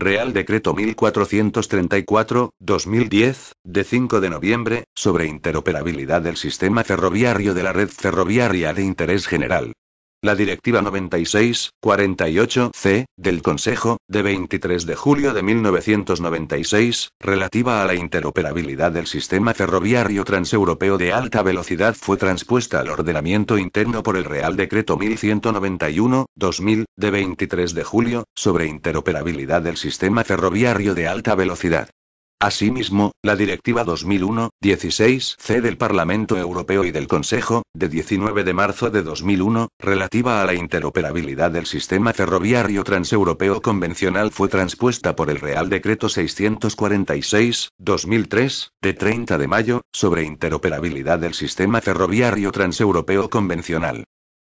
Real Decreto 1434-2010, de 5 de noviembre, sobre interoperabilidad del sistema ferroviario de la red ferroviaria de interés general. La Directiva 96-48-C, del Consejo, de 23 de julio de 1996, relativa a la interoperabilidad del sistema ferroviario transeuropeo de alta velocidad fue transpuesta al ordenamiento interno por el Real Decreto 1191-2000, de 23 de julio, sobre interoperabilidad del sistema ferroviario de alta velocidad. Asimismo, la Directiva 2001-16C del Parlamento Europeo y del Consejo, de 19 de marzo de 2001, relativa a la interoperabilidad del sistema ferroviario transeuropeo convencional fue transpuesta por el Real Decreto 646-2003, de 30 de mayo, sobre interoperabilidad del sistema ferroviario transeuropeo convencional.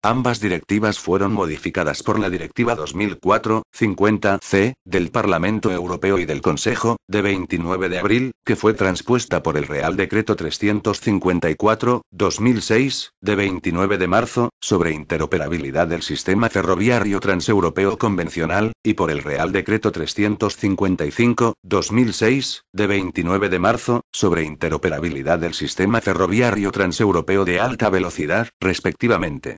Ambas directivas fueron modificadas por la Directiva 2004-50-C, del Parlamento Europeo y del Consejo, de 29 de abril, que fue transpuesta por el Real Decreto 354-2006, de 29 de marzo, sobre interoperabilidad del sistema ferroviario transeuropeo convencional, y por el Real Decreto 355-2006, de 29 de marzo, sobre interoperabilidad del sistema ferroviario transeuropeo de alta velocidad, respectivamente.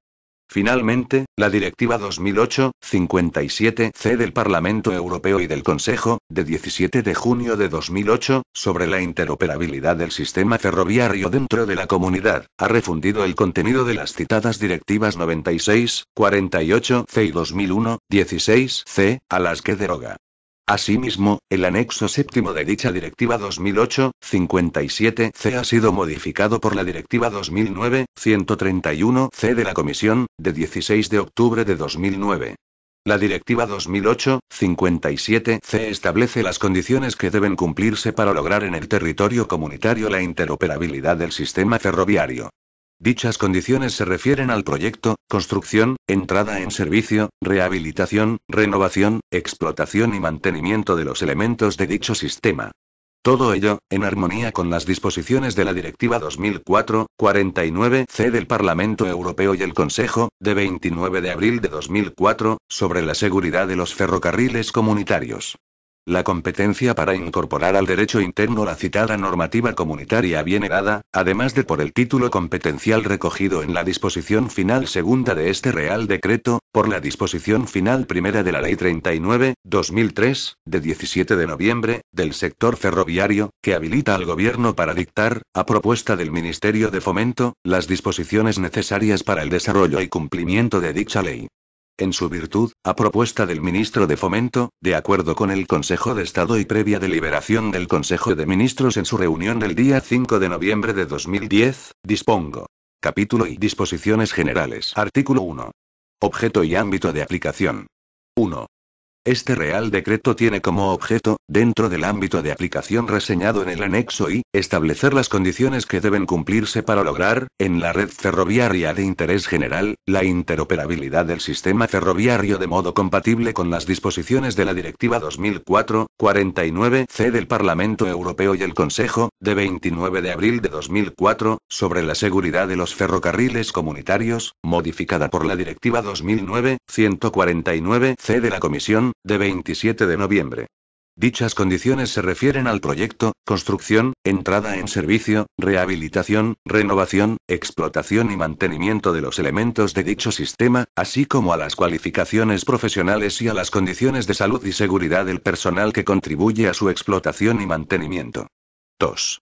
Finalmente, la Directiva 2008-57C del Parlamento Europeo y del Consejo, de 17 de junio de 2008, sobre la interoperabilidad del sistema ferroviario dentro de la comunidad, ha refundido el contenido de las citadas directivas 96, 48C y 2001, 16C, a las que deroga. Asimismo, el anexo séptimo de dicha Directiva 2008-57-C ha sido modificado por la Directiva 2009-131-C de la Comisión, de 16 de octubre de 2009. La Directiva 2008-57-C establece las condiciones que deben cumplirse para lograr en el territorio comunitario la interoperabilidad del sistema ferroviario. Dichas condiciones se refieren al proyecto, construcción, entrada en servicio, rehabilitación, renovación, explotación y mantenimiento de los elementos de dicho sistema. Todo ello, en armonía con las disposiciones de la Directiva 2004-49-C del Parlamento Europeo y el Consejo, de 29 de abril de 2004, sobre la seguridad de los ferrocarriles comunitarios. La competencia para incorporar al derecho interno la citada normativa comunitaria viene dada, además de por el título competencial recogido en la disposición final segunda de este Real Decreto, por la disposición final primera de la Ley 39-2003, de 17 de noviembre, del sector ferroviario, que habilita al Gobierno para dictar, a propuesta del Ministerio de Fomento, las disposiciones necesarias para el desarrollo y cumplimiento de dicha ley. En su virtud, a propuesta del ministro de Fomento, de acuerdo con el Consejo de Estado y previa deliberación del Consejo de Ministros en su reunión del día 5 de noviembre de 2010, dispongo. Capítulo y disposiciones generales. Artículo 1. Objeto y ámbito de aplicación. 1. Este Real Decreto tiene como objeto, dentro del ámbito de aplicación reseñado en el anexo I, establecer las condiciones que deben cumplirse para lograr, en la red ferroviaria de interés general, la interoperabilidad del sistema ferroviario de modo compatible con las disposiciones de la Directiva 2004-49-C del Parlamento Europeo y el Consejo, de 29 de abril de 2004, sobre la seguridad de los ferrocarriles comunitarios, modificada por la Directiva 2009-149-C de la Comisión de 27 de noviembre. Dichas condiciones se refieren al proyecto, construcción, entrada en servicio, rehabilitación, renovación, explotación y mantenimiento de los elementos de dicho sistema, así como a las cualificaciones profesionales y a las condiciones de salud y seguridad del personal que contribuye a su explotación y mantenimiento. 2.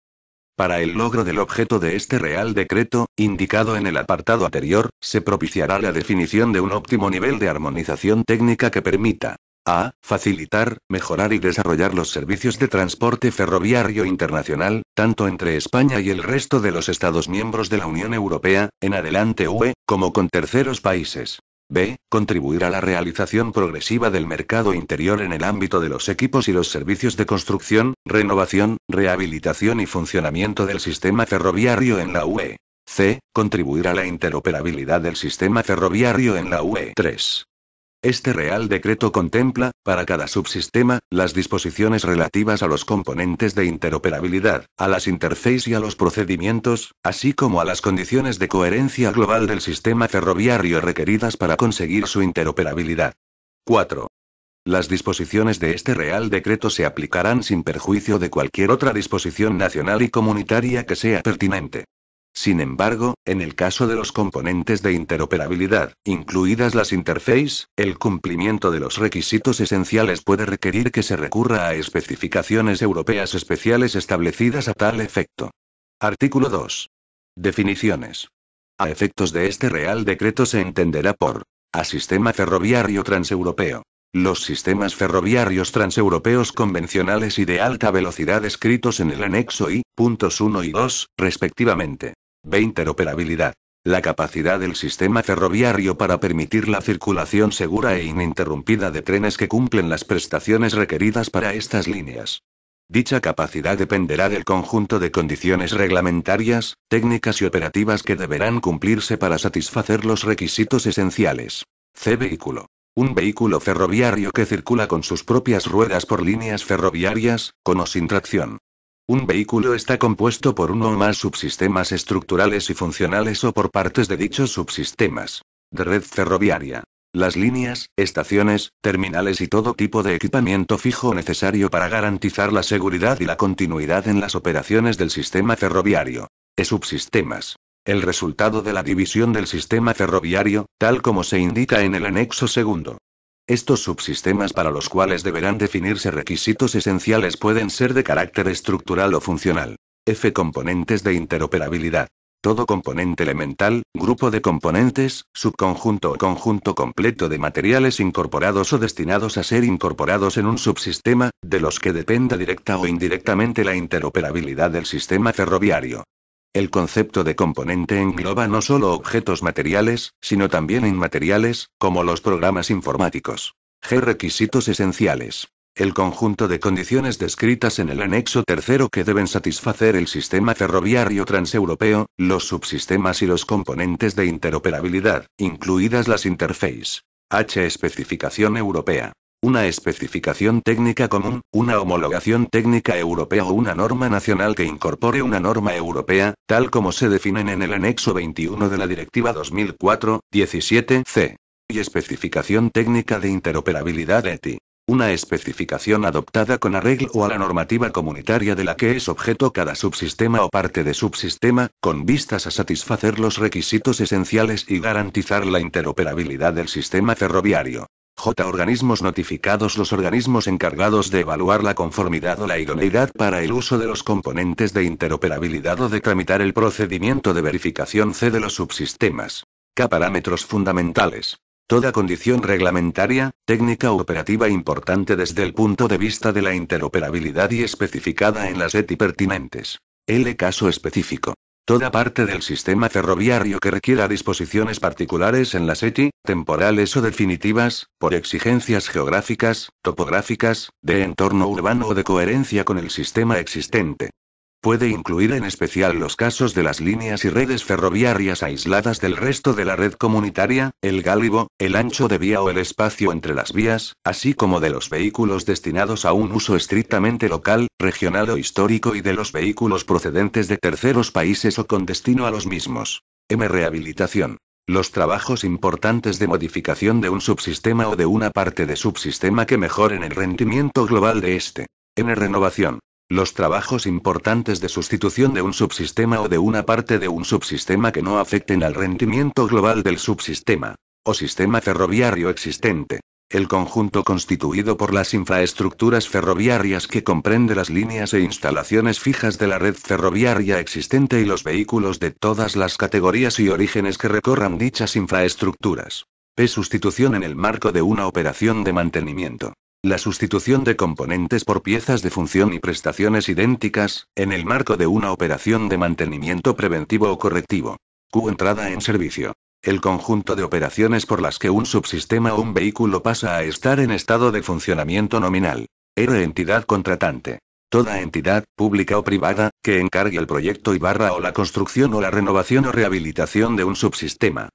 Para el logro del objeto de este Real Decreto, indicado en el apartado anterior, se propiciará la definición de un óptimo nivel de armonización técnica que permita a. Facilitar, mejorar y desarrollar los servicios de transporte ferroviario internacional, tanto entre España y el resto de los Estados miembros de la Unión Europea, en adelante UE, como con terceros países. B. Contribuir a la realización progresiva del mercado interior en el ámbito de los equipos y los servicios de construcción, renovación, rehabilitación y funcionamiento del sistema ferroviario en la UE. C. Contribuir a la interoperabilidad del sistema ferroviario en la UE. 3. Este Real Decreto contempla, para cada subsistema, las disposiciones relativas a los componentes de interoperabilidad, a las interfaces y a los procedimientos, así como a las condiciones de coherencia global del sistema ferroviario requeridas para conseguir su interoperabilidad. 4. Las disposiciones de este Real Decreto se aplicarán sin perjuicio de cualquier otra disposición nacional y comunitaria que sea pertinente. Sin embargo, en el caso de los componentes de interoperabilidad, incluidas las interface, el cumplimiento de los requisitos esenciales puede requerir que se recurra a especificaciones europeas especiales establecidas a tal efecto. Artículo 2. Definiciones. A efectos de este Real Decreto se entenderá por a sistema ferroviario transeuropeo. Los sistemas ferroviarios transeuropeos convencionales y de alta velocidad escritos en el anexo I, puntos 1 y 2, respectivamente. B. Interoperabilidad. La capacidad del sistema ferroviario para permitir la circulación segura e ininterrumpida de trenes que cumplen las prestaciones requeridas para estas líneas. Dicha capacidad dependerá del conjunto de condiciones reglamentarias, técnicas y operativas que deberán cumplirse para satisfacer los requisitos esenciales. C. Vehículo. Un vehículo ferroviario que circula con sus propias ruedas por líneas ferroviarias, con o sin tracción. Un vehículo está compuesto por uno o más subsistemas estructurales y funcionales o por partes de dichos subsistemas. De red ferroviaria. Las líneas, estaciones, terminales y todo tipo de equipamiento fijo necesario para garantizar la seguridad y la continuidad en las operaciones del sistema ferroviario. E subsistemas. El resultado de la división del sistema ferroviario, tal como se indica en el anexo segundo. Estos subsistemas para los cuales deberán definirse requisitos esenciales pueden ser de carácter estructural o funcional. F. Componentes de interoperabilidad. Todo componente elemental, grupo de componentes, subconjunto o conjunto completo de materiales incorporados o destinados a ser incorporados en un subsistema, de los que dependa directa o indirectamente la interoperabilidad del sistema ferroviario. El concepto de componente engloba no solo objetos materiales, sino también inmateriales, como los programas informáticos. G. Requisitos esenciales. El conjunto de condiciones descritas en el anexo tercero que deben satisfacer el sistema ferroviario transeuropeo, los subsistemas y los componentes de interoperabilidad, incluidas las interfaces. H. Especificación europea una especificación técnica común, una homologación técnica europea o una norma nacional que incorpore una norma europea, tal como se definen en el anexo 21 de la Directiva 2004-17-C. Y especificación técnica de interoperabilidad ETI. Una especificación adoptada con arreglo a la normativa comunitaria de la que es objeto cada subsistema o parte de subsistema, con vistas a satisfacer los requisitos esenciales y garantizar la interoperabilidad del sistema ferroviario. J. Organismos notificados Los organismos encargados de evaluar la conformidad o la idoneidad para el uso de los componentes de interoperabilidad o de tramitar el procedimiento de verificación C de los subsistemas. K. Parámetros fundamentales. Toda condición reglamentaria, técnica u operativa importante desde el punto de vista de la interoperabilidad y especificada en las ETI pertinentes. L. Caso específico. Toda parte del sistema ferroviario que requiera disposiciones particulares en la SETI, temporales o definitivas, por exigencias geográficas, topográficas, de entorno urbano o de coherencia con el sistema existente. Puede incluir en especial los casos de las líneas y redes ferroviarias aisladas del resto de la red comunitaria, el gálibo, el ancho de vía o el espacio entre las vías, así como de los vehículos destinados a un uso estrictamente local, regional o histórico y de los vehículos procedentes de terceros países o con destino a los mismos. M. Rehabilitación. Los trabajos importantes de modificación de un subsistema o de una parte de subsistema que mejoren el rendimiento global de este. N. Renovación. Los trabajos importantes de sustitución de un subsistema o de una parte de un subsistema que no afecten al rendimiento global del subsistema o sistema ferroviario existente. El conjunto constituido por las infraestructuras ferroviarias que comprende las líneas e instalaciones fijas de la red ferroviaria existente y los vehículos de todas las categorías y orígenes que recorran dichas infraestructuras. P. E sustitución en el marco de una operación de mantenimiento. La sustitución de componentes por piezas de función y prestaciones idénticas, en el marco de una operación de mantenimiento preventivo o correctivo. Q. Entrada en servicio. El conjunto de operaciones por las que un subsistema o un vehículo pasa a estar en estado de funcionamiento nominal. R. Entidad contratante. Toda entidad, pública o privada, que encargue el proyecto y barra o la construcción o la renovación o rehabilitación de un subsistema,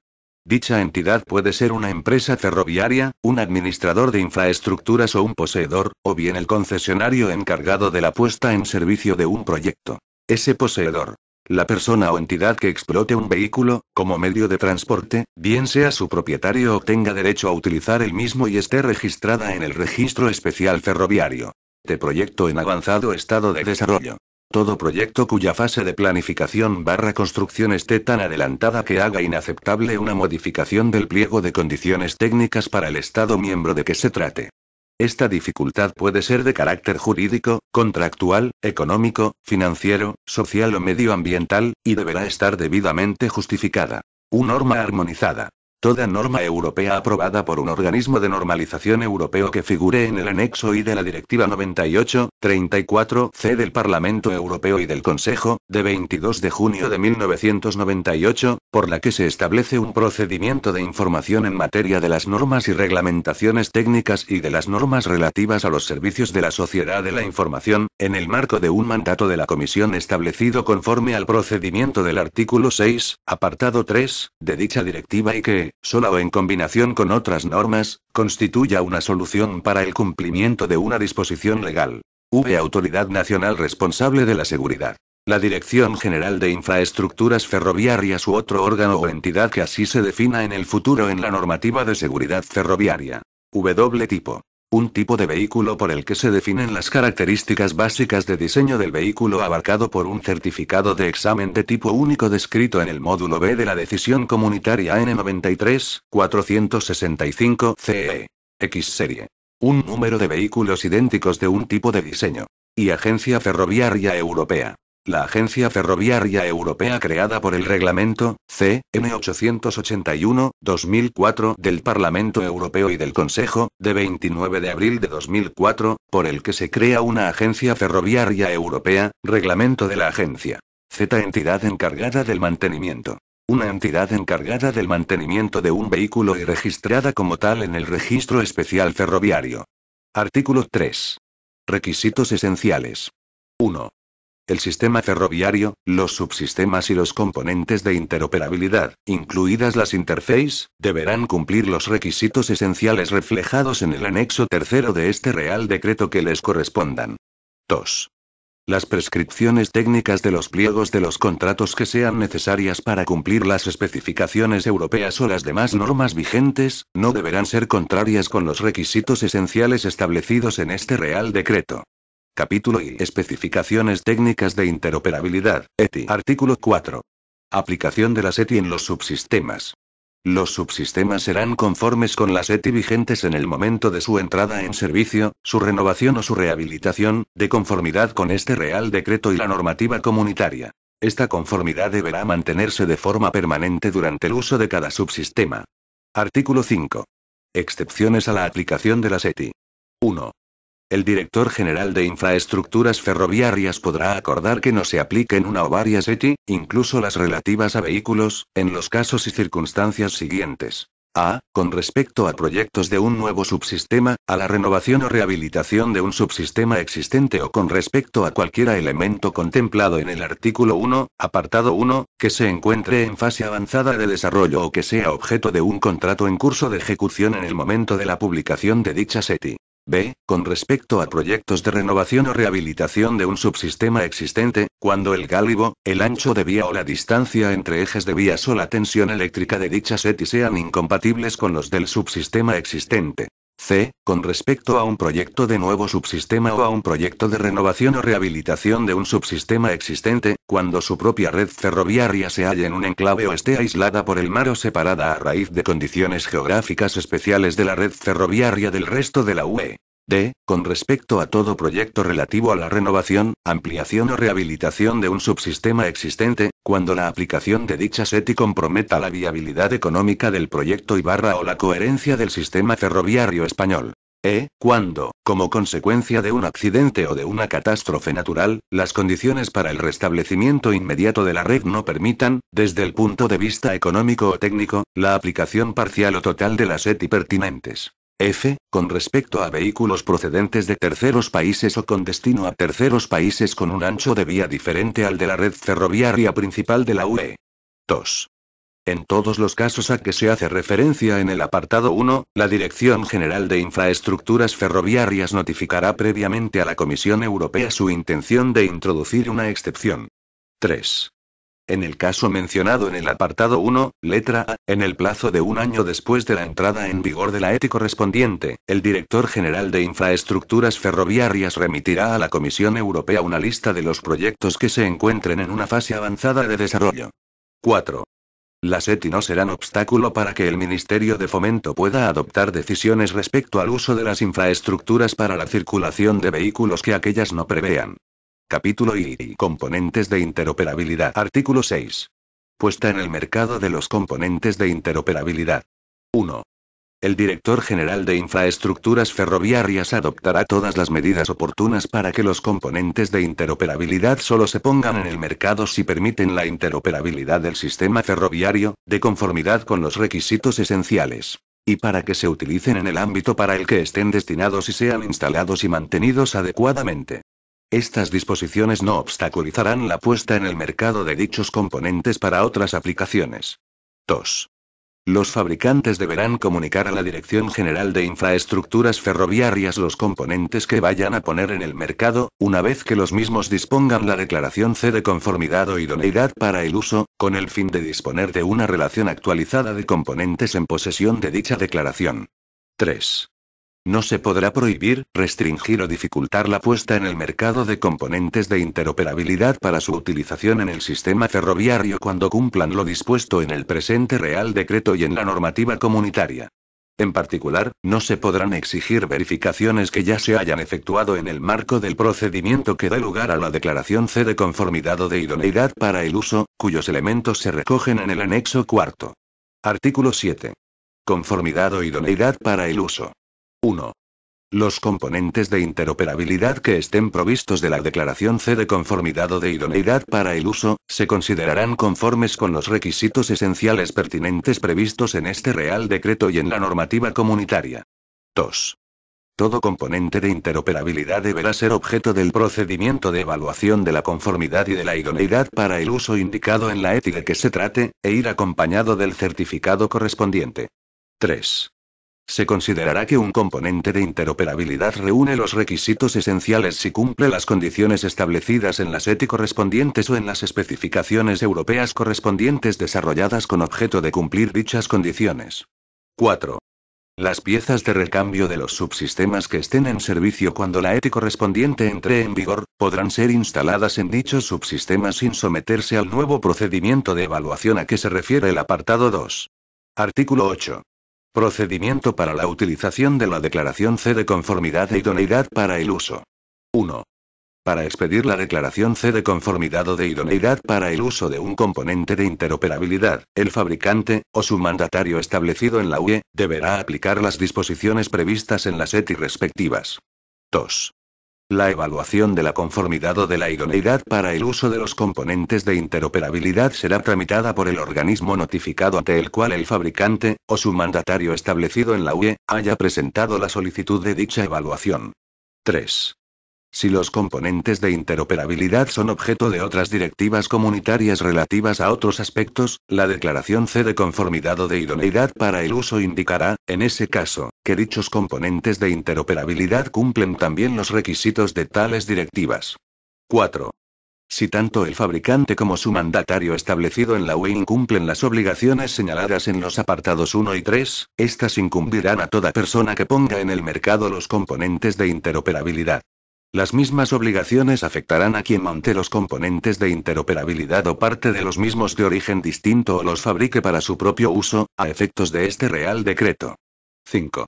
Dicha entidad puede ser una empresa ferroviaria, un administrador de infraestructuras o un poseedor, o bien el concesionario encargado de la puesta en servicio de un proyecto. Ese poseedor. La persona o entidad que explote un vehículo, como medio de transporte, bien sea su propietario o tenga derecho a utilizar el mismo y esté registrada en el registro especial ferroviario. De proyecto en avanzado estado de desarrollo. Todo proyecto cuya fase de planificación barra construcción esté tan adelantada que haga inaceptable una modificación del pliego de condiciones técnicas para el Estado miembro de que se trate. Esta dificultad puede ser de carácter jurídico, contractual, económico, financiero, social o medioambiental, y deberá estar debidamente justificada. Una norma armonizada. Toda norma europea aprobada por un organismo de normalización europeo que figure en el anexo I de la Directiva 98-34-C del Parlamento Europeo y del Consejo, de 22 de junio de 1998, por la que se establece un procedimiento de información en materia de las normas y reglamentaciones técnicas y de las normas relativas a los servicios de la sociedad de la información, en el marco de un mandato de la Comisión establecido conforme al procedimiento del artículo 6, apartado 3, de dicha directiva y que, sola o en combinación con otras normas, constituya una solución para el cumplimiento de una disposición legal. V. Autoridad Nacional responsable de la seguridad. La Dirección General de Infraestructuras Ferroviarias u otro órgano o entidad que así se defina en el futuro en la normativa de seguridad ferroviaria. W tipo un tipo de vehículo por el que se definen las características básicas de diseño del vehículo abarcado por un certificado de examen de tipo único descrito en el módulo B de la decisión comunitaria N93 465 CE X serie. Un número de vehículos idénticos de un tipo de diseño. Y Agencia Ferroviaria Europea. La Agencia Ferroviaria Europea creada por el Reglamento cn 881 2004 del Parlamento Europeo y del Consejo, de 29 de abril de 2004, por el que se crea una Agencia Ferroviaria Europea, Reglamento de la Agencia. Z. Entidad encargada del mantenimiento. Una entidad encargada del mantenimiento de un vehículo y registrada como tal en el Registro Especial Ferroviario. Artículo 3. Requisitos esenciales. 1 el sistema ferroviario, los subsistemas y los componentes de interoperabilidad, incluidas las interfaces, deberán cumplir los requisitos esenciales reflejados en el anexo tercero de este Real Decreto que les correspondan. 2. Las prescripciones técnicas de los pliegos de los contratos que sean necesarias para cumplir las especificaciones europeas o las demás normas vigentes, no deberán ser contrarias con los requisitos esenciales establecidos en este Real Decreto. Capítulo y especificaciones técnicas de interoperabilidad, ETI. Artículo 4. Aplicación de las ETI en los subsistemas. Los subsistemas serán conformes con las ETI vigentes en el momento de su entrada en servicio, su renovación o su rehabilitación, de conformidad con este Real Decreto y la normativa comunitaria. Esta conformidad deberá mantenerse de forma permanente durante el uso de cada subsistema. Artículo 5. Excepciones a la aplicación de la ETI. 1 el director general de Infraestructuras Ferroviarias podrá acordar que no se apliquen una o varias ETI, incluso las relativas a vehículos, en los casos y circunstancias siguientes. A. Con respecto a proyectos de un nuevo subsistema, a la renovación o rehabilitación de un subsistema existente o con respecto a cualquier elemento contemplado en el artículo 1, apartado 1, que se encuentre en fase avanzada de desarrollo o que sea objeto de un contrato en curso de ejecución en el momento de la publicación de dicha SETI. B. Con respecto a proyectos de renovación o rehabilitación de un subsistema existente, cuando el gálibo, el ancho de vía o la distancia entre ejes de vías o la tensión eléctrica de dicha SETI sean incompatibles con los del subsistema existente. C, con respecto a un proyecto de nuevo subsistema o a un proyecto de renovación o rehabilitación de un subsistema existente, cuando su propia red ferroviaria se halla en un enclave o esté aislada por el mar o separada a raíz de condiciones geográficas especiales de la red ferroviaria del resto de la UE. D. Con respecto a todo proyecto relativo a la renovación, ampliación o rehabilitación de un subsistema existente, cuando la aplicación de dicha SETI comprometa la viabilidad económica del proyecto y o la coherencia del sistema ferroviario español. E. Cuando, como consecuencia de un accidente o de una catástrofe natural, las condiciones para el restablecimiento inmediato de la red no permitan, desde el punto de vista económico o técnico, la aplicación parcial o total de las SETI pertinentes. F. Con respecto a vehículos procedentes de terceros países o con destino a terceros países con un ancho de vía diferente al de la red ferroviaria principal de la UE. 2. En todos los casos a que se hace referencia en el apartado 1, la Dirección General de Infraestructuras Ferroviarias notificará previamente a la Comisión Europea su intención de introducir una excepción. 3. En el caso mencionado en el apartado 1, letra A, en el plazo de un año después de la entrada en vigor de la ETI correspondiente, el director general de Infraestructuras Ferroviarias remitirá a la Comisión Europea una lista de los proyectos que se encuentren en una fase avanzada de desarrollo. 4. Las ETI no serán obstáculo para que el Ministerio de Fomento pueda adoptar decisiones respecto al uso de las infraestructuras para la circulación de vehículos que aquellas no prevean. Capítulo I componentes de interoperabilidad. Artículo 6. Puesta en el mercado de los componentes de interoperabilidad. 1. El director general de Infraestructuras Ferroviarias adoptará todas las medidas oportunas para que los componentes de interoperabilidad solo se pongan en el mercado si permiten la interoperabilidad del sistema ferroviario, de conformidad con los requisitos esenciales. Y para que se utilicen en el ámbito para el que estén destinados y sean instalados y mantenidos adecuadamente. Estas disposiciones no obstaculizarán la puesta en el mercado de dichos componentes para otras aplicaciones. 2. Los fabricantes deberán comunicar a la Dirección General de Infraestructuras Ferroviarias los componentes que vayan a poner en el mercado, una vez que los mismos dispongan la declaración C de conformidad o idoneidad para el uso, con el fin de disponer de una relación actualizada de componentes en posesión de dicha declaración. 3. No se podrá prohibir, restringir o dificultar la puesta en el mercado de componentes de interoperabilidad para su utilización en el sistema ferroviario cuando cumplan lo dispuesto en el presente Real Decreto y en la normativa comunitaria. En particular, no se podrán exigir verificaciones que ya se hayan efectuado en el marco del procedimiento que da lugar a la declaración C de conformidad o de idoneidad para el uso, cuyos elementos se recogen en el anexo cuarto. Artículo 7. Conformidad o idoneidad para el uso. 1. Los componentes de interoperabilidad que estén provistos de la declaración C de conformidad o de idoneidad para el uso, se considerarán conformes con los requisitos esenciales pertinentes previstos en este Real Decreto y en la normativa comunitaria. 2. Todo componente de interoperabilidad deberá ser objeto del procedimiento de evaluación de la conformidad y de la idoneidad para el uso indicado en la ética e que se trate, e ir acompañado del certificado correspondiente. 3. Se considerará que un componente de interoperabilidad reúne los requisitos esenciales si cumple las condiciones establecidas en las ETI correspondientes o en las especificaciones europeas correspondientes desarrolladas con objeto de cumplir dichas condiciones. 4. Las piezas de recambio de los subsistemas que estén en servicio cuando la ETI correspondiente entre en vigor, podrán ser instaladas en dichos subsistemas sin someterse al nuevo procedimiento de evaluación a que se refiere el apartado 2. Artículo 8. Procedimiento para la utilización de la declaración C de conformidad e idoneidad para el uso. 1. Para expedir la declaración C de conformidad o de idoneidad para el uso de un componente de interoperabilidad, el fabricante, o su mandatario establecido en la UE, deberá aplicar las disposiciones previstas en las ETI respectivas. 2. La evaluación de la conformidad o de la idoneidad para el uso de los componentes de interoperabilidad será tramitada por el organismo notificado ante el cual el fabricante, o su mandatario establecido en la UE, haya presentado la solicitud de dicha evaluación. 3. Si los componentes de interoperabilidad son objeto de otras directivas comunitarias relativas a otros aspectos, la declaración C de conformidad o de idoneidad para el uso indicará, en ese caso, que dichos componentes de interoperabilidad cumplen también los requisitos de tales directivas. 4. Si tanto el fabricante como su mandatario establecido en la UE incumplen las obligaciones señaladas en los apartados 1 y 3, estas incumbirán a toda persona que ponga en el mercado los componentes de interoperabilidad. Las mismas obligaciones afectarán a quien monte los componentes de interoperabilidad o parte de los mismos de origen distinto o los fabrique para su propio uso, a efectos de este Real Decreto. 5.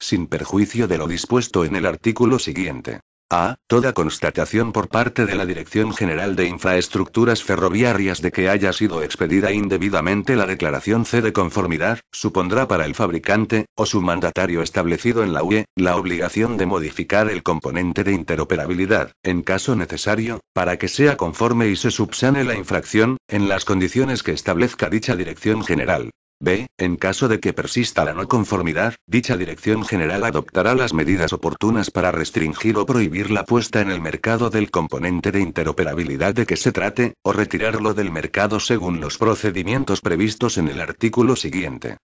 Sin perjuicio de lo dispuesto en el artículo siguiente. A. Toda constatación por parte de la Dirección General de Infraestructuras Ferroviarias de que haya sido expedida indebidamente la declaración C de conformidad, supondrá para el fabricante, o su mandatario establecido en la UE, la obligación de modificar el componente de interoperabilidad, en caso necesario, para que sea conforme y se subsane la infracción, en las condiciones que establezca dicha Dirección General. B. En caso de que persista la no conformidad, dicha Dirección General adoptará las medidas oportunas para restringir o prohibir la puesta en el mercado del componente de interoperabilidad de que se trate, o retirarlo del mercado según los procedimientos previstos en el artículo siguiente.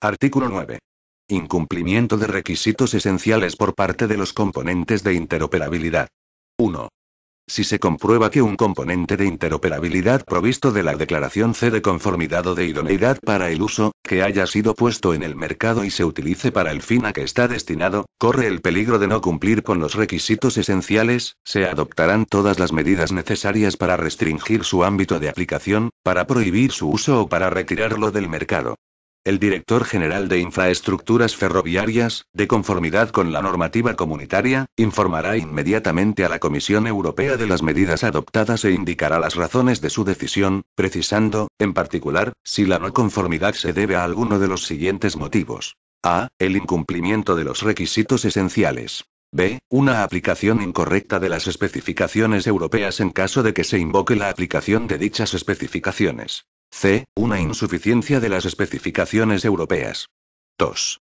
Artículo 9. Incumplimiento de requisitos esenciales por parte de los componentes de interoperabilidad. 1. Si se comprueba que un componente de interoperabilidad provisto de la declaración C de conformidad o de idoneidad para el uso, que haya sido puesto en el mercado y se utilice para el fin a que está destinado, corre el peligro de no cumplir con los requisitos esenciales, se adoptarán todas las medidas necesarias para restringir su ámbito de aplicación, para prohibir su uso o para retirarlo del mercado. El director general de Infraestructuras Ferroviarias, de conformidad con la normativa comunitaria, informará inmediatamente a la Comisión Europea de las medidas adoptadas e indicará las razones de su decisión, precisando, en particular, si la no conformidad se debe a alguno de los siguientes motivos. A. El incumplimiento de los requisitos esenciales. B. Una aplicación incorrecta de las especificaciones europeas en caso de que se invoque la aplicación de dichas especificaciones. C. Una insuficiencia de las especificaciones europeas. 2.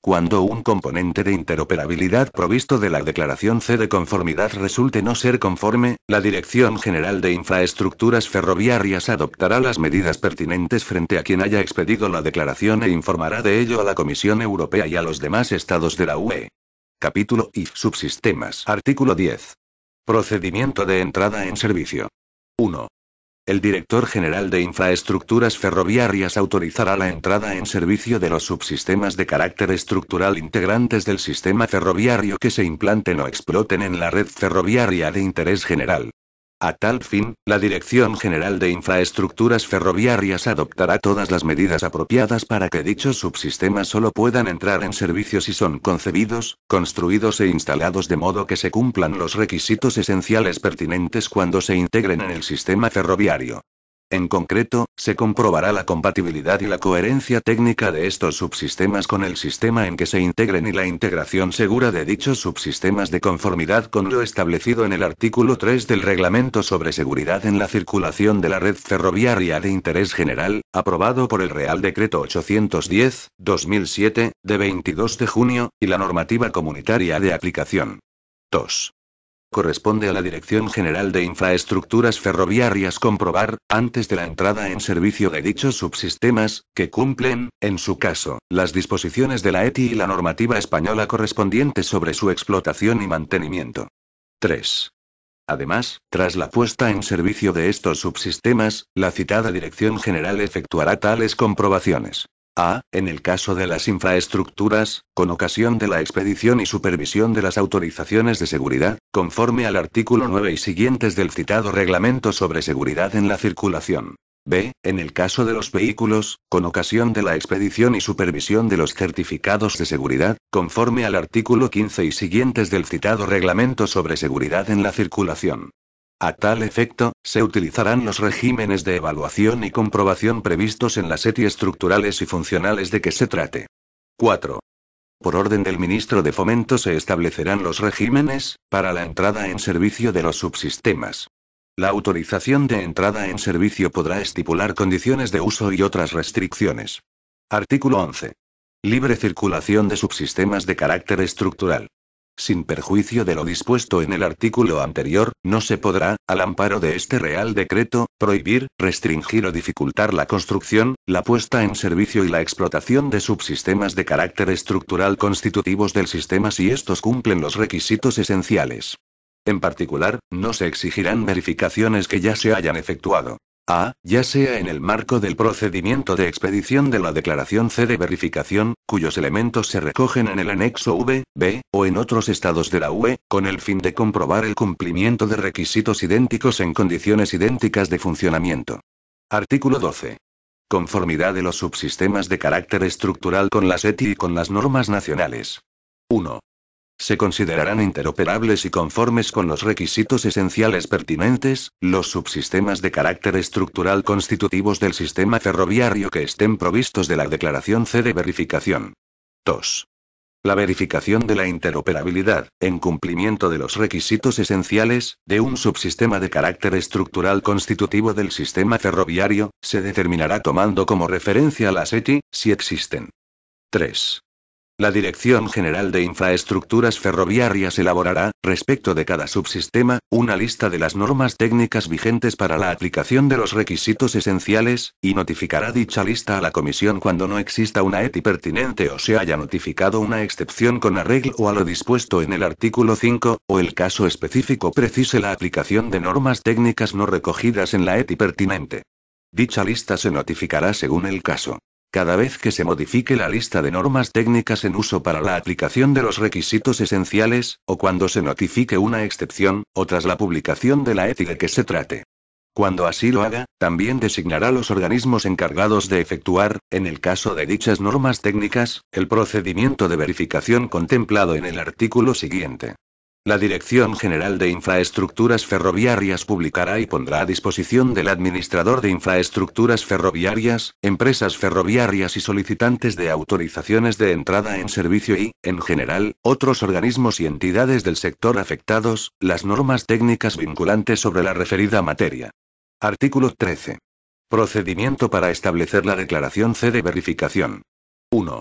Cuando un componente de interoperabilidad provisto de la Declaración C de conformidad resulte no ser conforme, la Dirección General de Infraestructuras Ferroviarias adoptará las medidas pertinentes frente a quien haya expedido la declaración e informará de ello a la Comisión Europea y a los demás estados de la UE. Capítulo y subsistemas. Artículo 10. Procedimiento de entrada en servicio. 1. El director general de infraestructuras ferroviarias autorizará la entrada en servicio de los subsistemas de carácter estructural integrantes del sistema ferroviario que se implanten o exploten en la red ferroviaria de interés general. A tal fin, la Dirección General de Infraestructuras Ferroviarias adoptará todas las medidas apropiadas para que dichos subsistemas solo puedan entrar en servicio si son concebidos, construidos e instalados de modo que se cumplan los requisitos esenciales pertinentes cuando se integren en el sistema ferroviario. En concreto, se comprobará la compatibilidad y la coherencia técnica de estos subsistemas con el sistema en que se integren y la integración segura de dichos subsistemas de conformidad con lo establecido en el artículo 3 del Reglamento sobre Seguridad en la Circulación de la Red Ferroviaria de Interés General, aprobado por el Real Decreto 810-2007, de 22 de junio, y la normativa comunitaria de aplicación. 2 corresponde a la Dirección General de Infraestructuras Ferroviarias comprobar, antes de la entrada en servicio de dichos subsistemas, que cumplen, en su caso, las disposiciones de la ETI y la normativa española correspondiente sobre su explotación y mantenimiento. 3. Además, tras la puesta en servicio de estos subsistemas, la citada Dirección General efectuará tales comprobaciones. A, ah, en el caso de las infraestructuras, con ocasión de la expedición y supervisión de las autorizaciones de seguridad, conforme al artículo 9 y siguientes del citado Reglamento sobre Seguridad en la Circulación. B. En el caso de los vehículos, con ocasión de la expedición y supervisión de los certificados de seguridad, conforme al artículo 15 y siguientes del citado Reglamento sobre Seguridad en la Circulación. A tal efecto, se utilizarán los regímenes de evaluación y comprobación previstos en las ETI estructurales y funcionales de que se trate. 4. Por orden del ministro de Fomento se establecerán los regímenes, para la entrada en servicio de los subsistemas. La autorización de entrada en servicio podrá estipular condiciones de uso y otras restricciones. Artículo 11. Libre circulación de subsistemas de carácter estructural. Sin perjuicio de lo dispuesto en el artículo anterior, no se podrá, al amparo de este Real Decreto, prohibir, restringir o dificultar la construcción, la puesta en servicio y la explotación de subsistemas de carácter estructural constitutivos del sistema si estos cumplen los requisitos esenciales. En particular, no se exigirán verificaciones que ya se hayan efectuado. A, ah, ya sea en el marco del procedimiento de expedición de la declaración C de verificación, cuyos elementos se recogen en el anexo V, B, o en otros estados de la UE, con el fin de comprobar el cumplimiento de requisitos idénticos en condiciones idénticas de funcionamiento. Artículo 12. Conformidad de los subsistemas de carácter estructural con las ETI y con las normas nacionales. 1 se considerarán interoperables y conformes con los requisitos esenciales pertinentes, los subsistemas de carácter estructural constitutivos del sistema ferroviario que estén provistos de la declaración C de verificación. 2. La verificación de la interoperabilidad, en cumplimiento de los requisitos esenciales, de un subsistema de carácter estructural constitutivo del sistema ferroviario, se determinará tomando como referencia las ETI, si existen. 3. La Dirección General de Infraestructuras Ferroviarias elaborará, respecto de cada subsistema, una lista de las normas técnicas vigentes para la aplicación de los requisitos esenciales, y notificará dicha lista a la Comisión cuando no exista una ETI pertinente o se haya notificado una excepción con arreglo a lo dispuesto en el artículo 5, o el caso específico precise la aplicación de normas técnicas no recogidas en la ETI pertinente. Dicha lista se notificará según el caso cada vez que se modifique la lista de normas técnicas en uso para la aplicación de los requisitos esenciales, o cuando se notifique una excepción, o tras la publicación de la ética e que se trate. Cuando así lo haga, también designará los organismos encargados de efectuar, en el caso de dichas normas técnicas, el procedimiento de verificación contemplado en el artículo siguiente. La Dirección General de Infraestructuras Ferroviarias publicará y pondrá a disposición del Administrador de Infraestructuras Ferroviarias, empresas ferroviarias y solicitantes de autorizaciones de entrada en servicio y, en general, otros organismos y entidades del sector afectados, las normas técnicas vinculantes sobre la referida materia. Artículo 13. Procedimiento para establecer la declaración C de verificación. 1.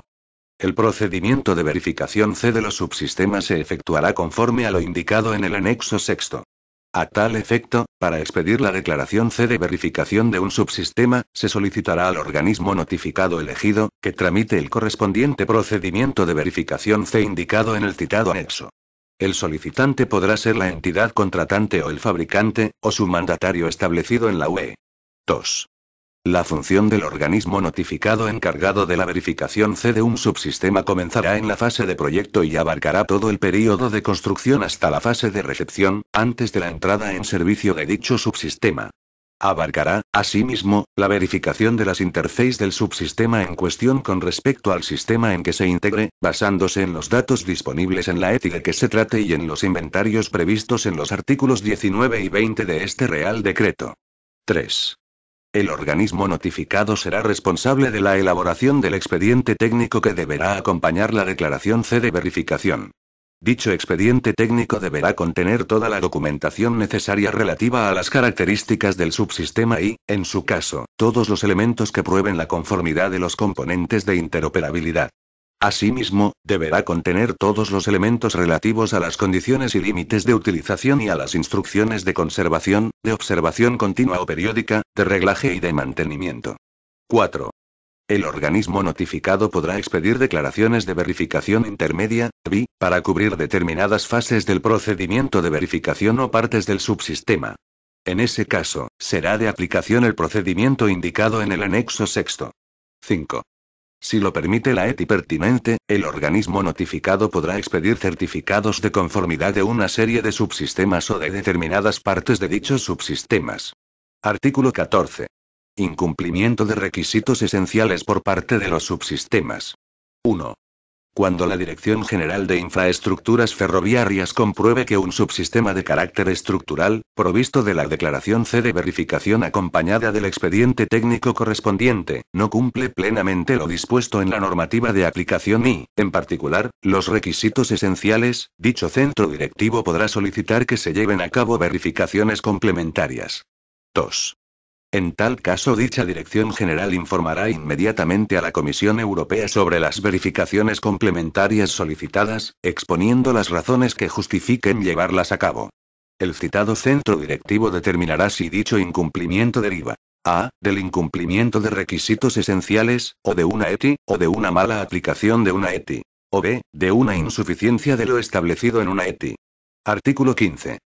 El procedimiento de verificación C de los subsistemas se efectuará conforme a lo indicado en el anexo sexto. A tal efecto, para expedir la declaración C de verificación de un subsistema, se solicitará al organismo notificado elegido, que tramite el correspondiente procedimiento de verificación C indicado en el citado anexo. El solicitante podrá ser la entidad contratante o el fabricante, o su mandatario establecido en la UE. 2. La función del organismo notificado encargado de la verificación C de un subsistema comenzará en la fase de proyecto y abarcará todo el periodo de construcción hasta la fase de recepción, antes de la entrada en servicio de dicho subsistema. Abarcará, asimismo, la verificación de las interfaces del subsistema en cuestión con respecto al sistema en que se integre, basándose en los datos disponibles en la ética e que se trate y en los inventarios previstos en los artículos 19 y 20 de este Real Decreto. 3. El organismo notificado será responsable de la elaboración del expediente técnico que deberá acompañar la declaración C de verificación. Dicho expediente técnico deberá contener toda la documentación necesaria relativa a las características del subsistema y, en su caso, todos los elementos que prueben la conformidad de los componentes de interoperabilidad. Asimismo, deberá contener todos los elementos relativos a las condiciones y límites de utilización y a las instrucciones de conservación, de observación continua o periódica, de reglaje y de mantenimiento. 4. El organismo notificado podrá expedir declaraciones de verificación intermedia, VI, para cubrir determinadas fases del procedimiento de verificación o partes del subsistema. En ese caso, será de aplicación el procedimiento indicado en el anexo sexto. 5. Si lo permite la ETI pertinente, el organismo notificado podrá expedir certificados de conformidad de una serie de subsistemas o de determinadas partes de dichos subsistemas. Artículo 14. Incumplimiento de requisitos esenciales por parte de los subsistemas. 1. Cuando la Dirección General de Infraestructuras Ferroviarias compruebe que un subsistema de carácter estructural, provisto de la declaración C de verificación acompañada del expediente técnico correspondiente, no cumple plenamente lo dispuesto en la normativa de aplicación y, en particular, los requisitos esenciales, dicho centro directivo podrá solicitar que se lleven a cabo verificaciones complementarias. 2. En tal caso, dicha Dirección General informará inmediatamente a la Comisión Europea sobre las verificaciones complementarias solicitadas, exponiendo las razones que justifiquen llevarlas a cabo. El citado centro directivo determinará si dicho incumplimiento deriva a. del incumplimiento de requisitos esenciales, o de una ETI, o de una mala aplicación de una ETI, o b. de una insuficiencia de lo establecido en una ETI. Artículo 15.